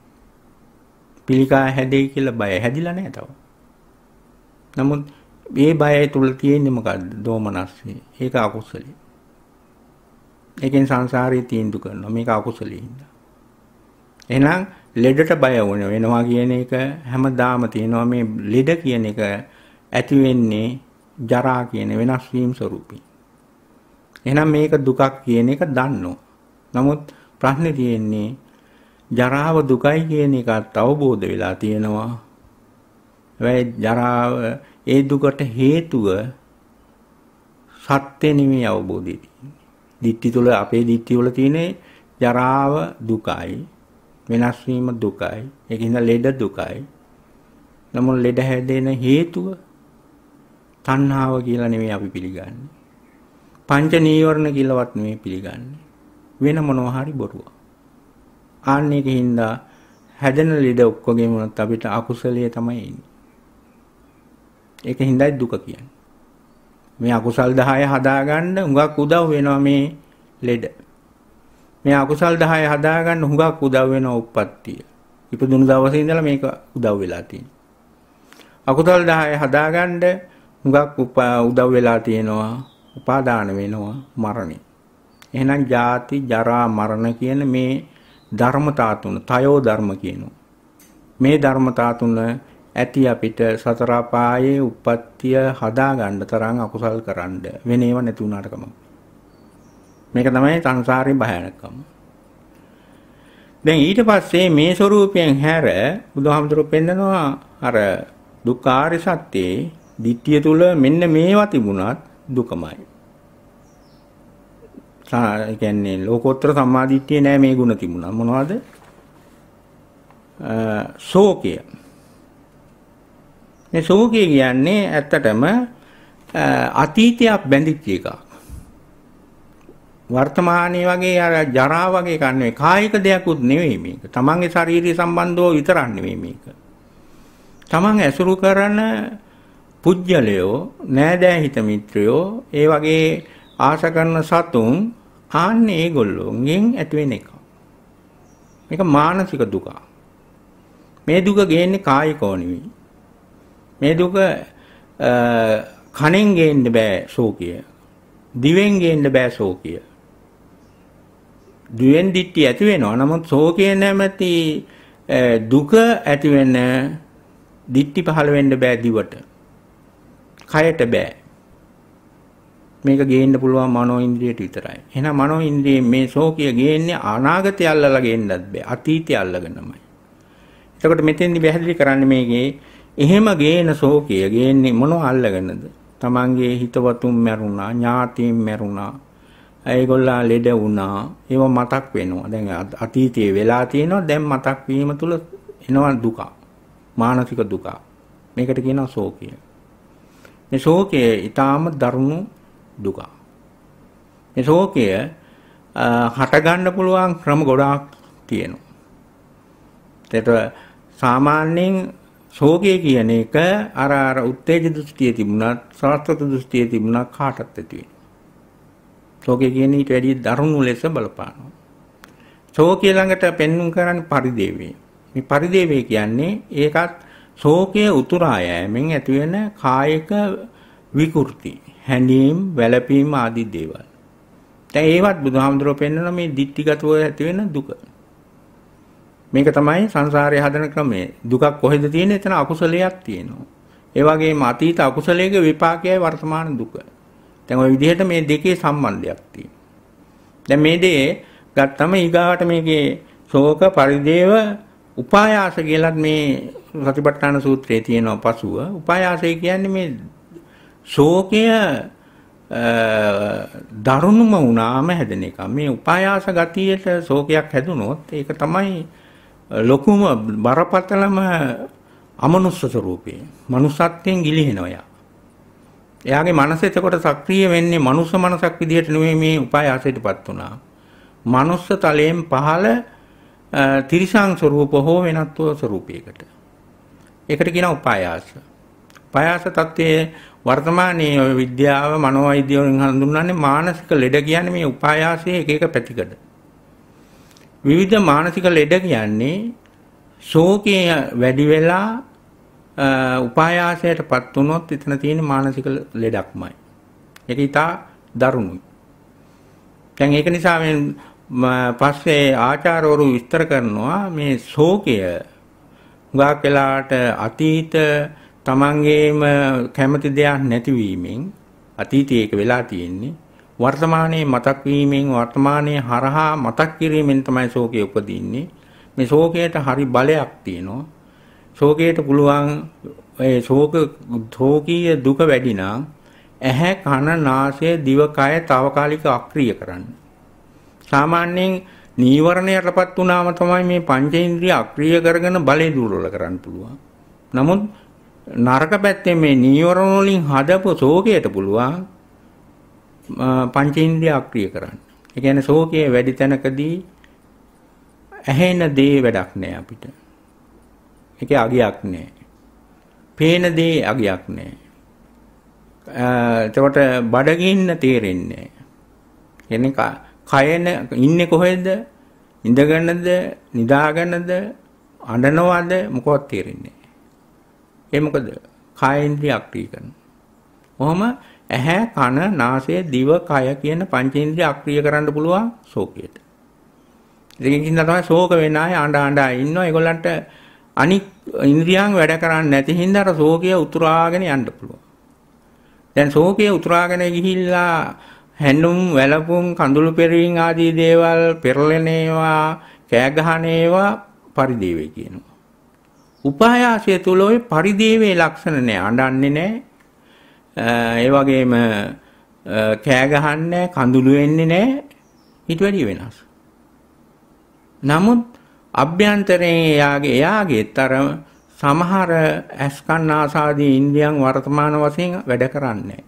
පිළිකා හැදෙයි කියලා බය හැදිලා නැහැ තව. නමුත් මේ බය තුල තියෙන්නේ මොකද්ද? දෝමනස්සේ. ඒක අකුසලයි. ඒකෙන් සංසාරේ තීන්දුව කරනවා. මේක අකුසලයි හින්දා. එහෙනම් ලෙඩට බය වෙනවා කියන එක හැමදාම තියෙනවා මේ ලෙඩ කියන එක ඇති වෙන්නේ ජරා කියන වෙනස් වීම ස්වરૂපී. එහෙනම් මේක දුකක් කියන එක දන්නෝ. නමුත් ප්‍රශ්නේ තියෙන්නේ ජරාව දුකයි කියන එකත් අවබෝධ වෙලා තියෙනවා. හැබැයි ජරාව ඒ දුකට හේතුව සත්‍ය නෙමෙයි අවබෝධය තියෙන්නේ. දිට්ඨි තුල අපේ දිට්ඨි වල තියෙන ජරාව දුකයි වෙනස් වීම දුකයි. ඒක නිසා ලෙඩ දුකයි. නමුත් ලෙඩ හැදෙන හේතුව තණ්හාව කියලා නෙමෙයි අපි පිළිගන්නේ. පංච නීවරණ කියලාවත් නෙමෙයි පිළිගන්නේ. වෙන මොනවා හරි බොරුවක්. ආන්නේක හින්දා හැදෙන ලෙඩ ඔක්කොගේම උනත් අපිට අකුසලයේ තමයි ඉන්නේ. ඒක හින්දායි දුක කියන්නේ. මේ අකුසල් 10 හදාගන්න හුඟක් උදව් වෙනවා මේ ලෙඩ. මේ අකුසල් 10 හදාගන්න හුඟක් උදව් වෙන උප්පත්තිය. ඉපදුණු දවසේ ඉඳලා මේක උදව් වෙලා තියෙනවා. අකුසල් 10 හදාගන්න හුඟක් උදව් වෙලා තියෙනවා. උපාදාන වෙනවා මරණය. එහෙනම් ජාති ජරා මරණ කියන මේ ධර්මතා තුන, තයෝ ධර්ම කියනවා. මේ ධර්මතා තුන ඇති අපිට සතර පායේ උප්පත්තිය හදා ගන්න තරම් අකුසල් කරන්න වෙනේව නැති උනාට කමක් මේක තමයි සංසාරේ භයානකම. දැන් ඊට පස්සේ මේ ස්වરૂපයෙන් හැර බුදුහාමුදුරුවෝ පෙන්නනවා අර දුක්ඛාරය සත්‍යයේ ධිට්ඨිය තුල මෙන්න මේවා තිබුණත් දුකමයි. ඒ කියන්නේ ලෝකෝත්තර සම්මාදිට්ඨිය නෑ මේ ಗುಣ තිබුණා. මොනවද? ශෝකය. මේ ශෝකය කියන්නේ ඇත්තටම අතීතයක් බැඳිච්ච එකක්. වර්තමානයේ වගේ අර ජරා වගේ කන්නේ නෙවෙයි. කායික දෙයක්ුත් නෙවෙයි මේක. තමන්ගේ ශාරීරික සම්බන්ධෝ විතරක් නෙවෙයි මේක. තමන් ඇසුරු කරන පුජ්‍යලයෝ, නෑදෑ හිත මිත්‍රයෝ, ඒ වගේ ආශ කරන සතුන් ආන්නේ ඒගොල්ලෝගෙන් ඇතිවෙන එක. මේක මානසික දුක. මේ දුක ගේන්නේ කායිකෝ නෙවෙයි. මේ දුක කණෙන් ගේන්න බෑ සෝකිය. දිවෙන් ගේන්න බෑ සෝකිය. දුවෙන් දිට්ටි ඇති වෙනවා. නමුත් ශෝකය නැමැති දුක ඇති වෙන දිට්ටි පහළ වෙන්න බෑ දිවට. කයට බෑ. මේක ගේන්න පුළුවන් මනෝ ඉන්ද්‍රියට විතරයි. එහෙනම් මනෝ ඉන්ද්‍රියේ මේ ශෝකය ගේන්නේ අනාගතය අල්ලලා ගේන්නත් බෑ. අතීතය අල්ලගෙනමයි. එතකොට මෙතෙන්දි පැහැදිලි කරන්නේ මේකේ එහෙම ගේන ශෝකය ගේන්නේ මොනව අල්ලගෙනද? තමන්ගේ හිතවතුන් මැරුණා, ඥාතීන් මැරුණා, ඒගොල්ලා ලෙඩ වුණා. ඒව මතක් වෙනවා. දැන් අතීතයේ වෙලා තියෙනවා දැන් මතක් වීම තුල එනවා දුක. මානසික දුක. මේකට කියනවා ශෝකය. මේ ශෝකය ඊටාම දරුණු දුක. මේ ශෝකය හට ගන්න පුළුවන් ක්‍රම ගොඩාක් තියෙනවා. ඒතට සාමාන්‍යයෙන් ශෝකය කියන එක අර අර උත්තේජ දෘෂ්ටිය තිබුණත්, සාස්ත්‍ව දෘෂ්ටිය තිබුණා කාටත් ඇති වෙනවා. ශෝකය කියන්නේ ඊට වැඩිය දරුණු ලෙස බලපානවා. ශෝකය ළඟට පෙන්눔 කරන්නේ පරිදේවේ. මේ පරිදේවේ කියන්නේ ඒකත් ශෝකයේ උතුරා යෑමෙන් ඇතිවෙන කායික විකෘති, හැඬීම්, වැළපීම් ආදී දේවල්. දැන් ඒවත් බුදුහාමුදුරුවෝ පෙන්වන මේ ditthිගතව ඇතිවෙන දුක. මේක තමයි සංසාරය හදන ක්‍රමය. දුකක් කොහෙද තියෙන්නේ? එතන අකුසලයක් තියෙනවා. ඒ වගේම අතීත අකුසලයේ විපාකයයි වර්තමාන දුකයි. දැන් ওই විදිහට මේ දෙකේ සම්බන්ධයක් තියෙනවා. දැන් මේ දේ ගත්තම ඊගාවට මේකේ ශෝක පරිදේව උපායාස කියලත් මේ සතිපට්ඨාන සූත්‍රයේ තියෙනවා පසුව. උපායාසය කියන්නේ මේ ශෝකය දරුණුම වුණාම හැදෙන එක. මේ උපායාස ගතියට ශෝකයක් හැදුනොත් ඒක තමයි ලොකුම බරපතලම අමනුෂ්‍ය ස්වરૂපේ. මනුස්සත්වයෙන් ගිලිහෙනවා. එයාගේ මනස එතකොට සක්‍රිය වෙන්නේ මනුස්ස මනසක් විදිහට නෙමෙයි මේ උපායාසයටපත් වුණා. මනුස්ස තලයෙන් පහළ තිරිසං ස්වરૂප හෝ වෙනත් ස්වરૂපයකට. ඒකට කියනවා උපායාස. උපායාස தත්ත්වයේ වර්තමානයේ ඔය විද්‍යාව මනෝවෛද්‍යයෙන් හඳුන්වන්නේ මානසික ලෙඩ කියන්නේ මේ උපායාසයේ එක එක පැතිකඩ. විවිධ මානසික ලෙඩ කියන්නේ ශෝකය වැඩි වෙලා උපායාසයටපත් වුණොත් එතන තියෙන මානසික ලෙඩක්මයි. ඒක ඊටා දරුණුයි. දැන් ඒක නිසා මේ පස්සේ ආචාර්යවරු විස්තර කරනවා මේ ශෝකය හුඟක් වෙලාට අතීත තමන්ගේම කැමති දෙයක් නැතිවීමෙන් අතීතයේ ඒක වෙලා තියෙන්නේ වර්තමානයේ මතක් වීමෙන් වර්තමානයේ හරහා මතක් කිරීමෙන් තමයි ශෝකය උපදින්නේ මේ ශෝකයට හරි බලයක් තියෙනවා ශෝකයට පුළුවන් ඒ ශෝක ශෝකීය දුක වැඩි නම් ඇහැ කන නාසය දිව කය తాවකාලික අක්‍රිය කරන්න. සාමාන්‍යයෙන් නීවරණයටපත් වුණාම තමයි මේ පංචේන්ද්‍රිය අක්‍රිය කරගෙන බලය දුර්වල කරන්න පුළුවන්. නමුත් නරක පැත්තේ මේ නීවරණ වලින් හදපු ශෝකයට පුළුවන් පංචේන්ද්‍රිය අක්‍රිය කරන්න. ඒ කියන්නේ ශෝකයේ වැඩි තැනකදී ඇහෙන දේ වැඩක් නෑ අපිට. ඒකේ අගයක් නැහැ. පේන දේ අගයක් නැහැ. එතකොට බඩගින්න තේරෙන්නේ එන්නේ කයන ඉන්නේ කොහෙද ඉඳගෙනද නිදාගෙනද අඬනවද මොකවත් තේරෙන්නේ ඒ මොකද කායේන්ද්‍රිය අක්‍රිය කරනවා ඇහැ කන නාසය දිව කය කියන පංචේන්ද්‍රිය අක්‍රිය කරන්න පුළුවන් ශෝකයට ඉතින් ඉතින් තමයි ශෝක වෙන අය අඬ අඬ ඉන්නවා ඒගොල්ලන්ට අනික් ඉන්ද්‍රියන් වැඩ කරන්නේ නැති හින්දා අර ශෝකය උතුරාගෙන යන්න පුළුවන්. දැන් ශෝකය උතුරාගෙන ගිහිල්ලා හැඳුම් වැළපුම් කඳුළු පෙරවීම ආදී දේවල් පෙරලෙන ඒවා කෑ ගහන ඒවා පරිදේවේ කියනවා. උපායාසය තුල ওই පරිදේවේ ලක්ෂණ නෑ අඬන්නේ නෑ ඒ වගේම කෑ ගහන්නේ කඳුළු වෙන්නේ නෑ ඊට වැඩිය වෙනස්. නමුත් අභ්‍යන්තරයෙන් එයාගේ එයාගේත් අර සමහර ඇස්කන් ආසාදී ඉන්ද්‍රියන් වර්තමාන වශයෙන් වැඩ කරන්නේ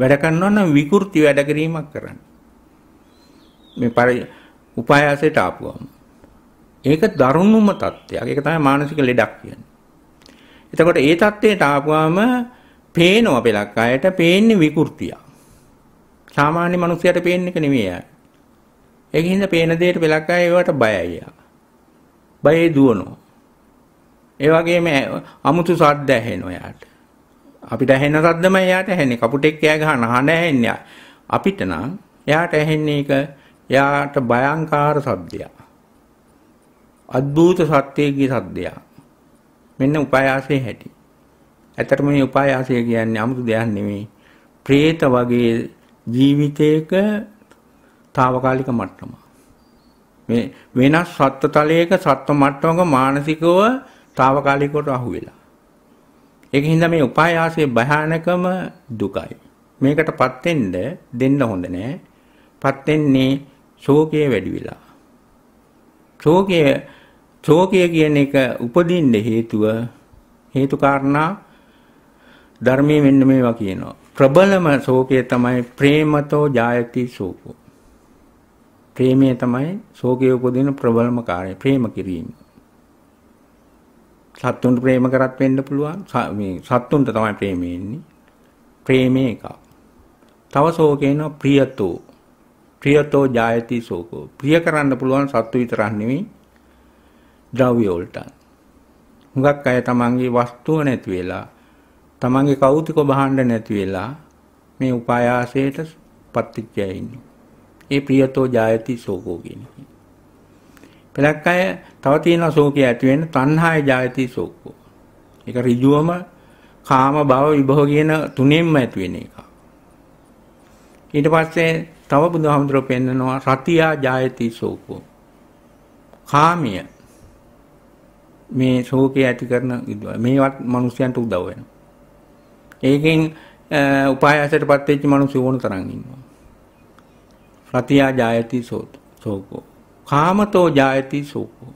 වැඩ කරනවා නම් විකෘති වැඩ කිරීමක් කරන්නේ මේ පරි උපායාසයට ආපුවම ඒක දරුණුම තත්ත්වයක්. ඒක තමයි මානසික ලෙඩක් කියන්නේ. එතකොට ඒ தත්ත්වයට ආපුවාම පේනව බෙලක් අයට පේන්නේ විකෘතිය. සාමාන්‍ය මිනිසයාට පේන්නේ එක නෙමෙයි. ඒකින්ද පේන දෙයට බෙලක් අය ඒවට බයයි. බයේ දුවනවා. ඒ වගේම අමුතු සද්ද ඇහෙනවා යාට. අපිට ඇහෙන සද්දම එයාට ඇහෙන්නේ. කපුටෙක් එයා ගහන හඬ ඇහෙන්නේ. අපිට නම් එයාට ඇහෙන්නේ ඒක එයාට භයංකාර සද්දයක්. අද්භූත සත්‍යයේ සද්දයක්. මෙන්න උපායාසයේ හැටි. ඇත්තටම මේ උපායාසය කියන්නේ 아무තු දෙයක් නෙමෙයි. പ്രേත වගේ ජීවිතයක తాවකාලික මට්ටමක්. මේ වෙනස් සත්ත්ව තලයක සත්ත්ව මට්ටමක මානසිකව తాවකාලිකවට අහු වෙලා. ඒක හින්දා මේ උපායාසයේ භයානකම දුකයි. මේකටපත් වෙන්න දෙන්න හොඳ නෑ. පත් වෙන්නේ ශෝකයේ වැඩි වෙලා. ශෝකය ශෝකය කියන එක උපදින්න හේතුව හේතු කාරණා ධර්මයේ මෙන්න මේවා කියනවා. ප්‍රබලම ශෝකය තමයි ප්‍රේමතෝ ජායති ශෝකෝ. ප්‍රේමය තමයි ශෝකය උපදින ප්‍රබලම කාරණය. ප්‍රේම කිරීම. සත්තුන්ට ප්‍රේම කරත් වෙන්න පුළුවන්. මේ සත්තුන්ට තමයි ප්‍රේමය එන්නේ. ප්‍රේමේ එකක්. තව ශෝකේන ප්‍රියතෝ. ප්‍රියතෝ ජායති ශෝකෝ. ප්‍රිය කරන්න පුළුවන් සත්තු විතරක් නෙවෙයි ද්‍රව්‍ය වලට. හුඟක් අය තමන්ගේ වස්තුව නැති වෙලා තමන්ගේ කෞතුක බහන්න නැති වෙලා මේ උපායාසයට පත්විච්චය ඉන්නේ. ඒ ප්‍රියතෝ ජායති සෝකෝ කියන්නේ. පළක් අය තව තියෙන ශෝකය ඇති වෙන්න තණ්හාය ජායති සෝකෝ. ඒක ඍජුවම කාම භව විභව කියන තුනෙන්ම ඇති වෙන එක. ඊට පස්සේ තව බුදුහාමුදුරුවෝ පෙන්නනවා රතියා ජායති සෝකෝ. කාමිය මේ ශෝකය ඇති කරන විදුව මේවත් මිනිස්යන්ට උදව් වෙනවා. ඒකෙන් උපායසයටපත් වෙච්ච මිනිස්සු ඕන තරම් ඉන්නවා. රතියා ජායති සෝත සෝකෝ. කාමතෝ ජායති සෝකෝ.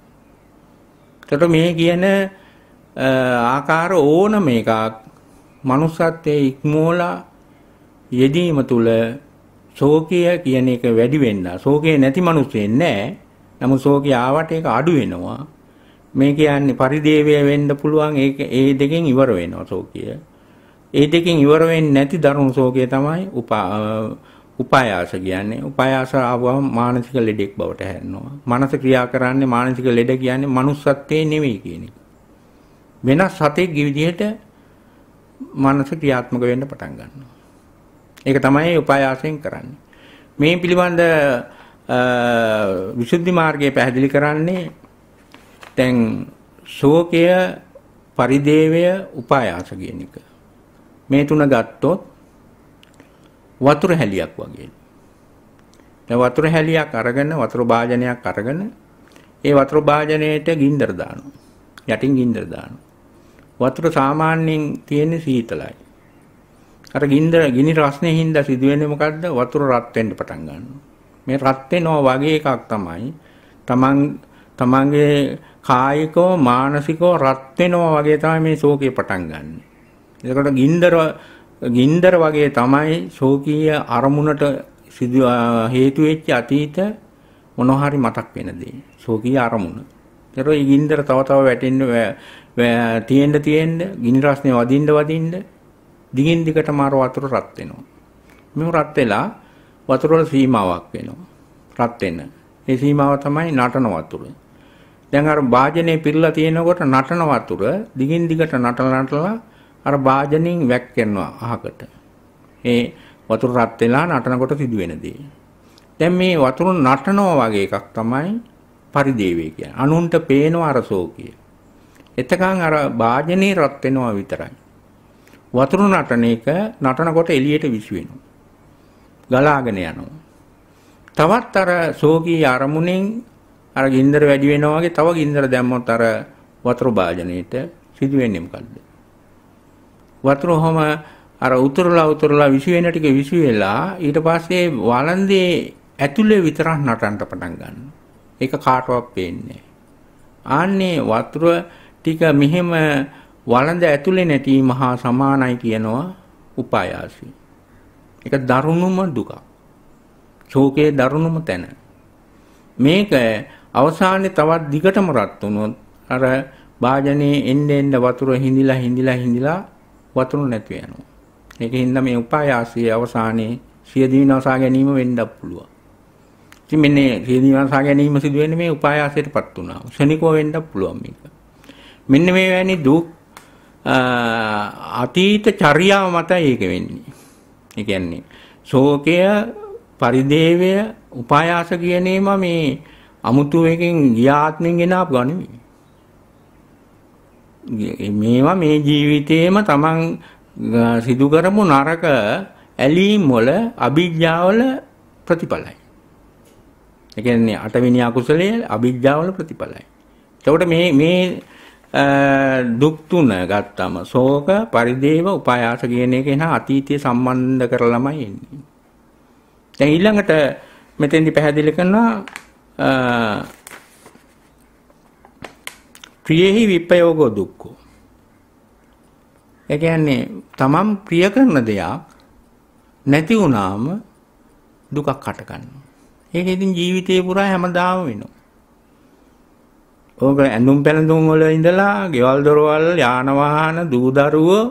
එතකොට මේ කියන ආකාර ඕනම එකක් manussත්යේ ඉක්මෝලා යෙදීම තුල ශෝකය කියන එක වැඩි වෙන්න. ශෝකේ නැති මිනිස්සෙන් නෑ. නමුත් ශෝකය ආවට ඒක අඩු වෙනවා. මේ කියන්නේ පරිදේවය වෙන්න පුළුවන් ඒක ඒ දෙකෙන් ඉවර වෙනවා ශෝකය. ඒ දෙකෙන් ඉවර වෙන්නේ නැති දරුණු ශෝකය තමයි උපා උපායාස කියන්නේ උපායාස ආවම මානසික ලෙඩෙක් බවට හැරෙනවා. මනස ක්‍රියා කරන්නේ මානසික ලෙඩ කියන්නේ manussත්වේ නෙමෙයි කියන එක. වෙනස් හතෙක් විදිහට මනස ක්‍රියාත්මක වෙන්න පටන් ගන්නවා. ඒක තමයි උපායාසයෙන් කරන්නේ. මේ පිළිබඳ විසුද්ධි මාර්ගයේ පැහැදිලි කරන්නේ දැන් ශෝකය පරිදේවය උපායාස කියන එක. මේ තුන ගත්තොත් වතුර හැලියක් වගේ. දැන් වතුර හැලියක් අරගෙන වතුර භාජනයක් අරගෙන ඒ වතුර භාජනයේට ගින්දර දානවා. යටින් ගින්දර දානවා. වතුර සාමාන්‍යයෙන් තියෙන්නේ සීතලයි. අර ගින්දර ගිනි රස්නේ හින්දා සිදුවෙන්නේ මොකද්ද? වතුර රත් වෙන්න පටන් ගන්නවා. මේ රත් වෙනවා වගේ එකක් තමයි තමන් තමන්ගේ කායිකව මානසිකව රත් වෙනවා වගේ තමයි මේ ශෝකේ පටන් ගන්න. එතකොට ගින්දර ගින්දර වගේ තමයි ශෝකීය අරමුණට සිදු හේතු වෙච්ච අතීත මොනවා හරි මතක් වෙන දේ. ශෝකීය අරමුණ. ඒතර ඒ ගින්දර තව තව වැටෙන්න තියෙන්න තියෙන්න ගිනි රස්නේ වදින්න වදින්න දිගින් දිගටම අර වතුර රත් වෙනවා. මේ රත් වෙලා වතුර වල සීමාවක් වෙනවා. රත් වෙන. ඒ සීමාව තමයි නටන වතුර. දැන් අර වාජනේ පිරලා තියෙනකොට නටන වතුර දිගින් දිගට නටලා නටලා අර වාදනෙන් වැක්කෙනවා අහකට. ඒ වතුර රත් වෙලා නටනකොට සිදුවෙන දේ. දැන් මේ වතුර නටනවා වගේ එකක් තමයි පරිදේවේ කියන්නේ. අනුන්ට පේනවා අර සෝකිය. එතකන් අර වාදනේ රත් වෙනවා විතරයි. වතුර නටන එක නටනකොට එළියට විසි ගලාගෙන යනවා. තවත් අර සෝකී අරමුණෙන් අර ගින්දර වැඩි වෙනවා වගේ තව ගින්දර දැම්මොත් අර වතුර භාජනයේට සිදුවෙන්නේ මොකද්ද? වතුර ඔහම අර උතුරලා උතුරලා විසි වෙන ටික විසි වෙලා ඊට පස්සේ වළන්දේ ඇතුලේ විතරක් නටන්න පටන් ගන්නවා. ඒක කාටවත් පේන්නේ ආන්නේ වතුර ටික මෙහෙම වළඳ ඇතුලේ නැටීම හා සමානයි කියනවා උපායාසී. ඒක දරුණුම දුකක්. ශෝකයේ දරුණුම තැන. මේක අවසානයේ තවත් දිගටම රත් වුණොත් අර වාජනේ එන්න එන්න වතුර හිඳිලා හිඳිලා හිඳිලා වතුර නැති වෙනවා. ඒකෙන් මේ උපායාසයේ අවසානයේ සිය දිවිනසා ගැනීම වෙන්නත් පුළුවන්. ඉතින් මෙන්න සිය දිවිනසා ගැනීම සිදු වෙන්නේ මේ උපායාසයටපත් වුණා. ශනිකෝ වෙන්නත් පුළුවන් මේක. මෙන්න මේ වැනි දුක් අතීත චර්යාව මතයි ඒක වෙන්නේ. ඒ කියන්නේ ශෝකය, පරිදේවය, උපායාස කියනේම මේ අමුතු එකෙන් ගියාත්මෙන් ගෙන ආපු ගන්නේ. මේවා මේ ජීවිතේම තමන් සිදු කරපු නරක ඇලීම් වල අභිජ්ජාවල ප්‍රතිඵලයි. ඒ කියන්නේ අටවෙනි අකුසලයේ අභිජ්ජාවල ප්‍රතිඵලයි. එතකොට මේ මේ දුක් තුන ගත්තම ශෝක පරිදේව උපායාස කියන එක එන අතීතයේ සම්බන්ධ කරලා ළමයි එන්නේ. දැන් ඊළඟට මෙතෙන්දි පැහැදිලි කරනවා ප්‍රියෙහි විපයෝගෝ දුක්ඛෝ. ඒ කියන්නේ තමන් ප්‍රිය කරන දෙයක් නැති වුණාම දුකක් හට ගන්නවා. ඒක ඉතින් ජීවිතේ පුරා හැමදාම වෙනවා. ඕක ඇඳුම් පැළඳුම් වල ඉඳලා ගෙවල් දොරවල් යාන වාහන දූ දරුවෝ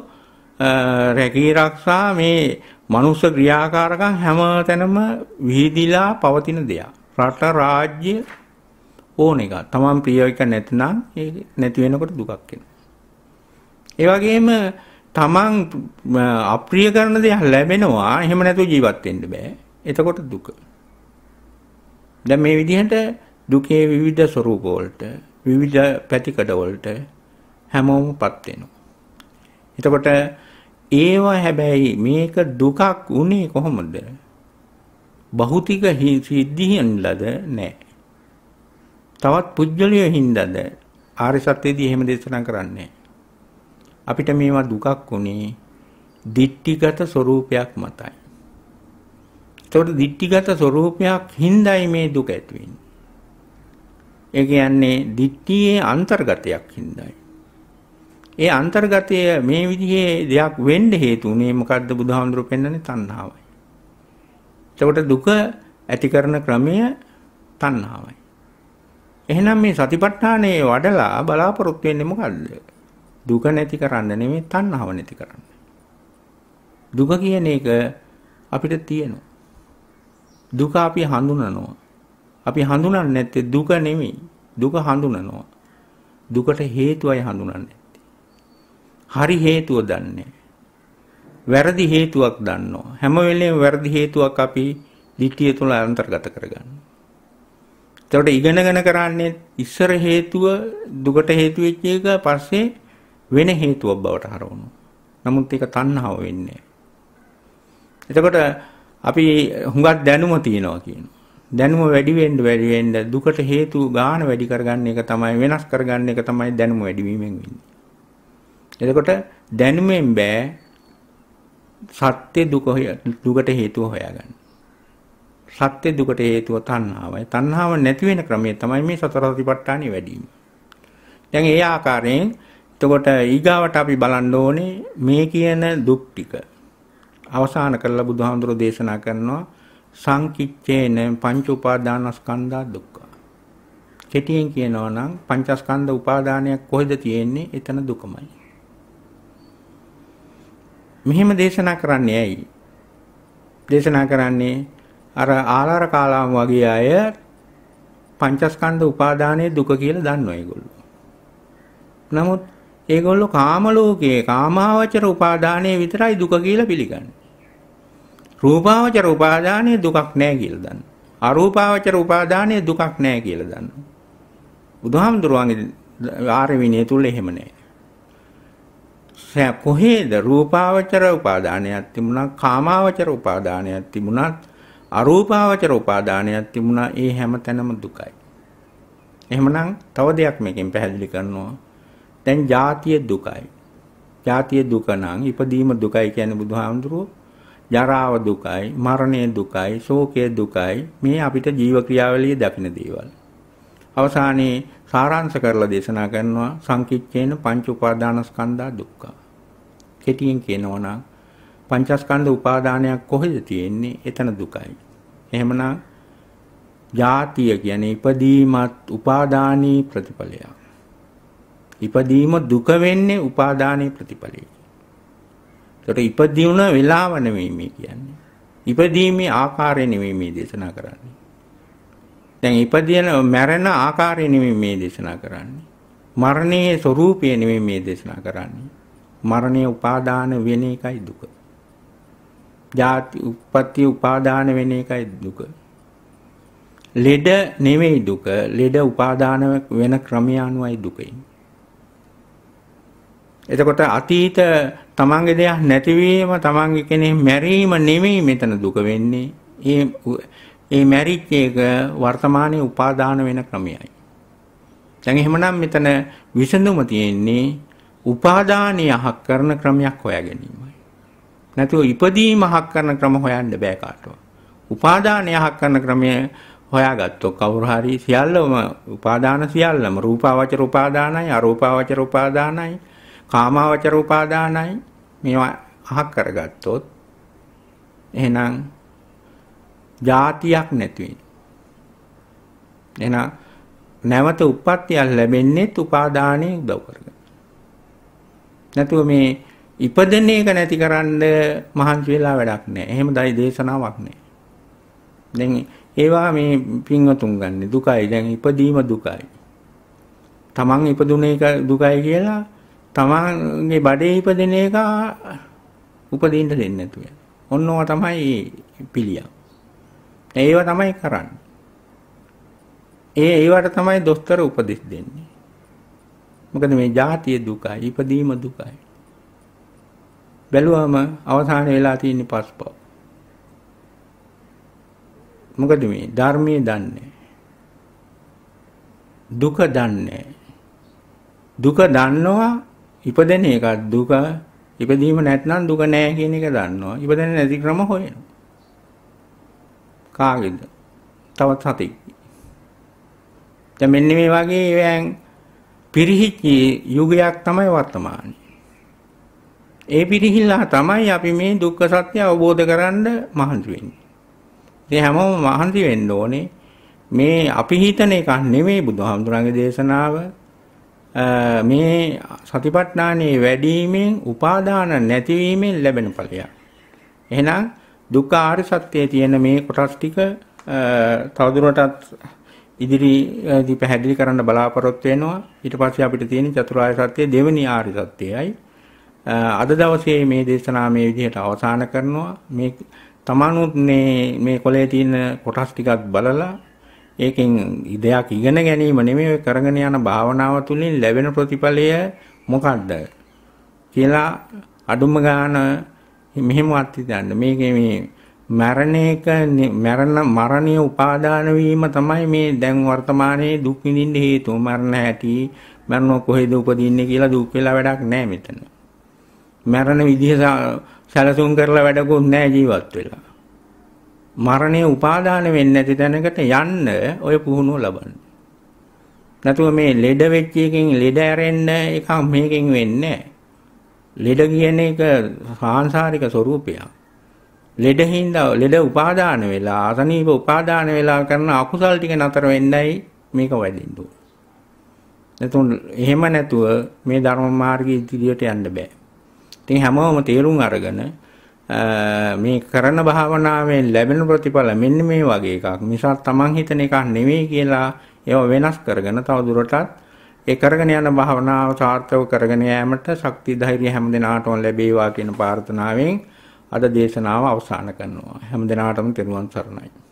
රැකී ආරක්ෂා මේ මනුෂ්‍ය ක්‍රියාකාරකම් හැම තැනම විහිදිලා පවතින දෙයක්. රට රාජ්‍ය ඕන එක. තමන් ප්‍රිය එක නැත්නම් ඒ නැති වෙනකොට දුකක් එනවා. තමන් අප්‍රිය කරන දේ ලැබෙනවා. එහෙම නැතුව ජීවත් වෙන්න බෑ. එතකොට දුක. දැන් මේ විදිහට දුකේ විවිධ ස්වරූප වලට විවිධ පැතිකඩ වලට හැමෝමපත් වෙනවා. එතකොට ඒව හැබැයි මේක දුකක් උනේ කොහොමද? භෞතික සිද්ධියෙන් ලද නැහැ. තවත් පුජ්‍යලිය හින්දාද ආර්ය සත්‍යයේදී එහෙම දේශනා කරන්නේ. අපිට මේවා දුකක් උනේ දිට්ටිගත ස්වરૂපයක් මතයි. ඒතකොට දිට්ටිගත ස්වરૂපයක් හින්දායි මේ දුක ඇති වෙන්නේ. ඒ කියන්නේ දිට්ටියේ අන්තර්ගතයක් හින්දායි. ඒ අන්තර්ගතය මේ විදිහේ දෙයක් වෙන්න හේතු උනේ මොකද්ද බුදුහාමුදුරුවෝ පෙන්වන්නේ තණ්හාවයි. එතකොට දුක ඇති කරන ක්‍රමය තණ්හාවයි. එහෙනම් මේ සතිපට්ඨානේ වඩලා බලාපොරොත්තු වෙන්නේ මොකද්ද? දුක නැති කරන්න නෙමෙයි තණ්හාව නැති කරන්න. දුක කියන එක අපිට තියෙනවා. දුක අපි හඳුනනවා. අපි හඳුනන්නේ නැත්තේ දුක නෙමෙයි. දුක හඳුනනවා. දුකට හේතුවයි හඳුනන්නේ නැත්තේ. හරි හේතුව දන්නේ වැරදි හේතුවක් දන්නවා. හැම වෙලේම වැරදි හේතුවක් අපි ධිට්ඨිය තුල අන්තර්ගත කරගන්නවා. එතකොට ඉගෙනගෙන කරන්නේ ඉස්සර හේතුව දුකට හේතු වෙච්ච එක පස්සේ වෙන හේතුවක් බවට හරවනවා. නමුත් ඒක තණ්හාව වෙන්නේ. එතකොට අපි හුඟක් දැනුම තියනවා කියනවා. දැනුම වැඩි වෙන්න වැඩි වෙන්න දුකට හේතු ගාන වැඩි කරගන්න එක තමයි වෙනස් කරගන්න එක තමයි දැනුම වැඩි වීමෙන් වෙන්නේ. එතකොට දැනුමෙන් බෑ සත්‍ය දුක දුකට හේතුව හොයාගන්න. සත්‍ය දුකට හේතුව තණ්හාවයි. තණ්හාව නැති වෙන ක්‍රමය තමයි මේ සතර සතිපට්ඨානෙ වැඩි වීම. දැන් ඒ ආකාරයෙන් එතකොට ඊගාවට අපි බලන්න ඕනේ මේ කියන දුක් ටික අවසන් කරලා බුදුහාමුදුරෝ දේශනා කරනවා සංකිච්ඡේන පංච උපාදානස්කන්ධා දුක්ඛ. කෙටියෙන් කියනවා නම් පංචස්කන්ධ උපාදානයක් කොහෙද තියෙන්නේ? එතන දුකමයි. මෙහෙම දේශනා කරන්නේ ඇයි? දේශනා කරන්නේ අර ආලාර කාලාම වගේ අය පංචස්කන්ධ උපාදානයේ දුක කියලා දන්නවා ඒගොල්ලෝ. නමුත් ඒගොල්ලෝ කාම ලෝකයේ කාමාවචර උපාදානයේ විතරයි දුක කියලා පිළිගන්නේ. රූපාවචර උපාදානයේ දුකක් නැහැ කියලා දන්නවා. අරූපාවචර උපාදානයේ දුකක් නැහැ කියලා දන්නවා. බුදුහාමුදුරුවන්ගේ ආර්ය විනය තුල එහෙම නැහැ. කොහේද රූපාවචර උපාදානයක් තිබුණා කාමාවචර උපාදානයක් තිබුණා අරූපාවචර උපාදානයක් තිබුණා ඒ හැමතැනම දුකයි. එහෙමනම් තව දෙයක් මේකෙන් පැහැදිලි කරනවා. දැන් ජාතිය දුකයි. ජාතිය දුක නම් ඉපදීම දුකයි කියන්නේ බුදුහාමුදුරුවෝ ජරාව දුකයි, මරණය දුකයි, ශෝකය දුකයි මේ අපිට ජීව ක්‍රියාවලියේ දකින්න දේවල්. අවසානයේ සාරාංශ කරලා දේශනා කරනවා සංකිච්ඡේන පංච උපාදානස්කන්ධා දුක්ඛ. කෙටියෙන් කියනවා නම් පංචස්කන්ධ උපාදානයක් කොහෙද තියෙන්නේ? එතන දුකයි. එහෙමනම් ජාතිය කියන්නේ ඉපදීමත් උපාදානී ප්‍රතිඵලය. ඉපදීම දුක වෙන්නේ උපාදානී ප්‍රතිඵලයි. ඒකට ඉපදීම වෙලාව නෙමෙයි මේ කියන්නේ. ඉපදීමේ ආකාරය නෙමෙයි මේ දේශනා කරන්නේ. දැන් ඉපදින මැරෙන ආකාරය නෙමෙයි මේ දේශනා කරන්නේ. මරණයේ ස්වરૂපය නෙමෙයි මේ දේශනා කරන්නේ. මරණය උපාදාන වෙන එකයි දුක. ජාති උප්පත්ති උපාදාන වෙන එකයි දුක. ලෙඩ නෙවෙයි දුක. ලෙඩ උපාදාන වෙන ක්‍රමය අනුවයි දුකයි. එතකොට අතීත තමන්ගේ දෙයක් නැතිවීම තමන්ගේ කෙනෙක් මැරීම නෙවෙයි මෙතන දුක වෙන්නේ. ඒ ඒ මැරිච් එක වර්තමානයේ උපාදාන වෙන ක්‍රමයයි. දැන් එහෙමනම් මෙතන විසඳුම තියෙන්නේ උපාදානිය අහක් කරන ක්‍රමයක් හොයා ගැනීමයි. නැතුව ඉපදීම හක් කරන ක්‍රම හොයන්න බෑ කාටවත්. උපාදානය හක් කරන ක්‍රමය හොයාගත්තොත් කවුරු හරි සියල්ලම උපාදාන සියල්ලම රූපාවචර උපාදානයි අරූපාවචර උපාදානයි කාමාවචර උපාදානයි මේවා අහක් කරගත්තොත් එහෙනම් જાතියක් නැති එහෙනම් නැවත උප්පත්තියක් ලැබෙන්නේ උපාදානයේ උදව් කරගෙන. නැතුව මේ ඉපදෙන එක නැතිකරන්න මහන්සි වෙලා වැඩක් නැහැ. එහෙම දයි දේශනාවක් නැහැ. දැන් ඒවා මේ පින්වතුන් ගන්න දුකයි. දැන් ඉපදීම දුකයි. තමන් ඉපදුන එක දුකයි කියලා තමන්ගේ බඩේ ඉපදෙන එක උපදින්න දෙන්නේ නැතුව. ඔන්නෝවා තමයි පිළියම්. ඒවා තමයි කරන්නේ. ඒ ඒවට තමයි දොස්තර උපදෙස් දෙන්නේ. මොකද මේ ජාතිය දුකයි, ඉපදීම දුකයි. බැලුවම අවසාන වෙලා තියෙන පස්පව. මොකද මේ ධර්මයේ දන්නේ. දුක දන්නේ. දුක දන්නවා ඉපදෙන එක දුක ඉපදීම නැත්නම් දුක නෑ කියන එක දන්නවා. ඉපදෙන්නේ නැති ක්‍රම හොයනවා. කාගේද? තවත් සතෙක්. දැන් මෙන්න මේ වගේ වෑන් පිරිහිච්ච යුගයක් තමයි වර්තමානයේ. ඒ පිරිහිල්ලා තමයි අපි මේ දුක්ඛ සත්‍ය අවබෝධ කරන්න මහන්සි වෙන්නේ. ඉතින් හැමෝම මහන්සි වෙන්න ඕනේ. මේ අපි හිතන එකක් නෙමෙයි බුදුහාමුදුරන්ගේ දේශනාව. මේ සතිපට්ඨානයේ වැඩිවීමෙන් උපාදාන නැතිවීමෙන් ලැබෙන ඵලයක්. එහෙනම් දුක්ඛ ආර්ය සත්‍යයේ තියෙන මේ කොටස් ටික තවදුරටත් ඉදිරිදී පැහැදිලි කරන්න බලාපොරොත්තු වෙනවා. ඊට පස්සේ අපිට තියෙන චතුරාර්ය සත්‍ය දෙවෙනි ආර්ය සත්‍යයයි අද දවසේ මේ දේශනාව මේ විදිහට අවසන් කරනවා. මේ තමනුත් මේ මේ කොලේ තියෙන කොටස් ටිකක් බලලා ඒකෙන් ඉදයක් ඉගෙන ගැනීම නෙමෙයි කරගෙන යන භාවනාව තුළින් ලැබෙන ප්‍රතිඵලය මොකක්ද කියලා අඩුම ගාන මෙහෙමවත් හිතන්න මේකේ මේ මරණ එක මරණ මරණීය උපාදාන වීම තමයි මේ දැන් වර්තමානයේ දුක් විඳින්න හේතුව මරණ ඇති මරණ කොහෙද උපදින්නේ කියලා දුක් වෙලා වැඩක් නැහැ මෙතන. මරණ විදිහ සැලසුම් කරලා වැඩකුත් නැහැ ජීවත් වෙලා. මරණය උපාදාන වෙන්නේ නැති තැනකට යන්න ඔය පුහුණුව ලබන්න. නැතුව මේ ලෙඩ වෙච්ච එකෙන් ලෙඩ ඇරෙන්න එක මේකෙන් වෙන්නේ ලෙඩ කියන එක සාංශාරික ස්වરૂපයක්. ලෙඩ හින්දා ලෙඩ උපාදාන වෙලා අසනීප උපාදාන වෙලා කරන අකුසල් ටික නතර වෙන්නයි මේක වෙදින්න ඕන. නැතුව එහෙම නැතුව මේ ධර්ම මාර්ගයේ ඉදිරියට යන්න බෑ. ඉතින් හැමෝම තේරුම් අරගෙන මේ කරන භාවනාවෙන් ලැබෙන ප්‍රතිඵල මෙන්න මේ වගේ එකක්. මිසක් Taman හිතන එකක් නෙවෙයි කියලා ඒව වෙනස් කරගෙන තව දුරටත් ඒ කරගෙන යන භාවනාව සාර්ථකව කරගෙන යාමට ශක්ති ධෛර්ය හැමදෙනාටම ලැබේවා කියන ප්‍රාර්ථනාවෙන් අද දේශනාව අවසන් කරනවා. හැමදෙනාටම තෙරුවන් සරණයි.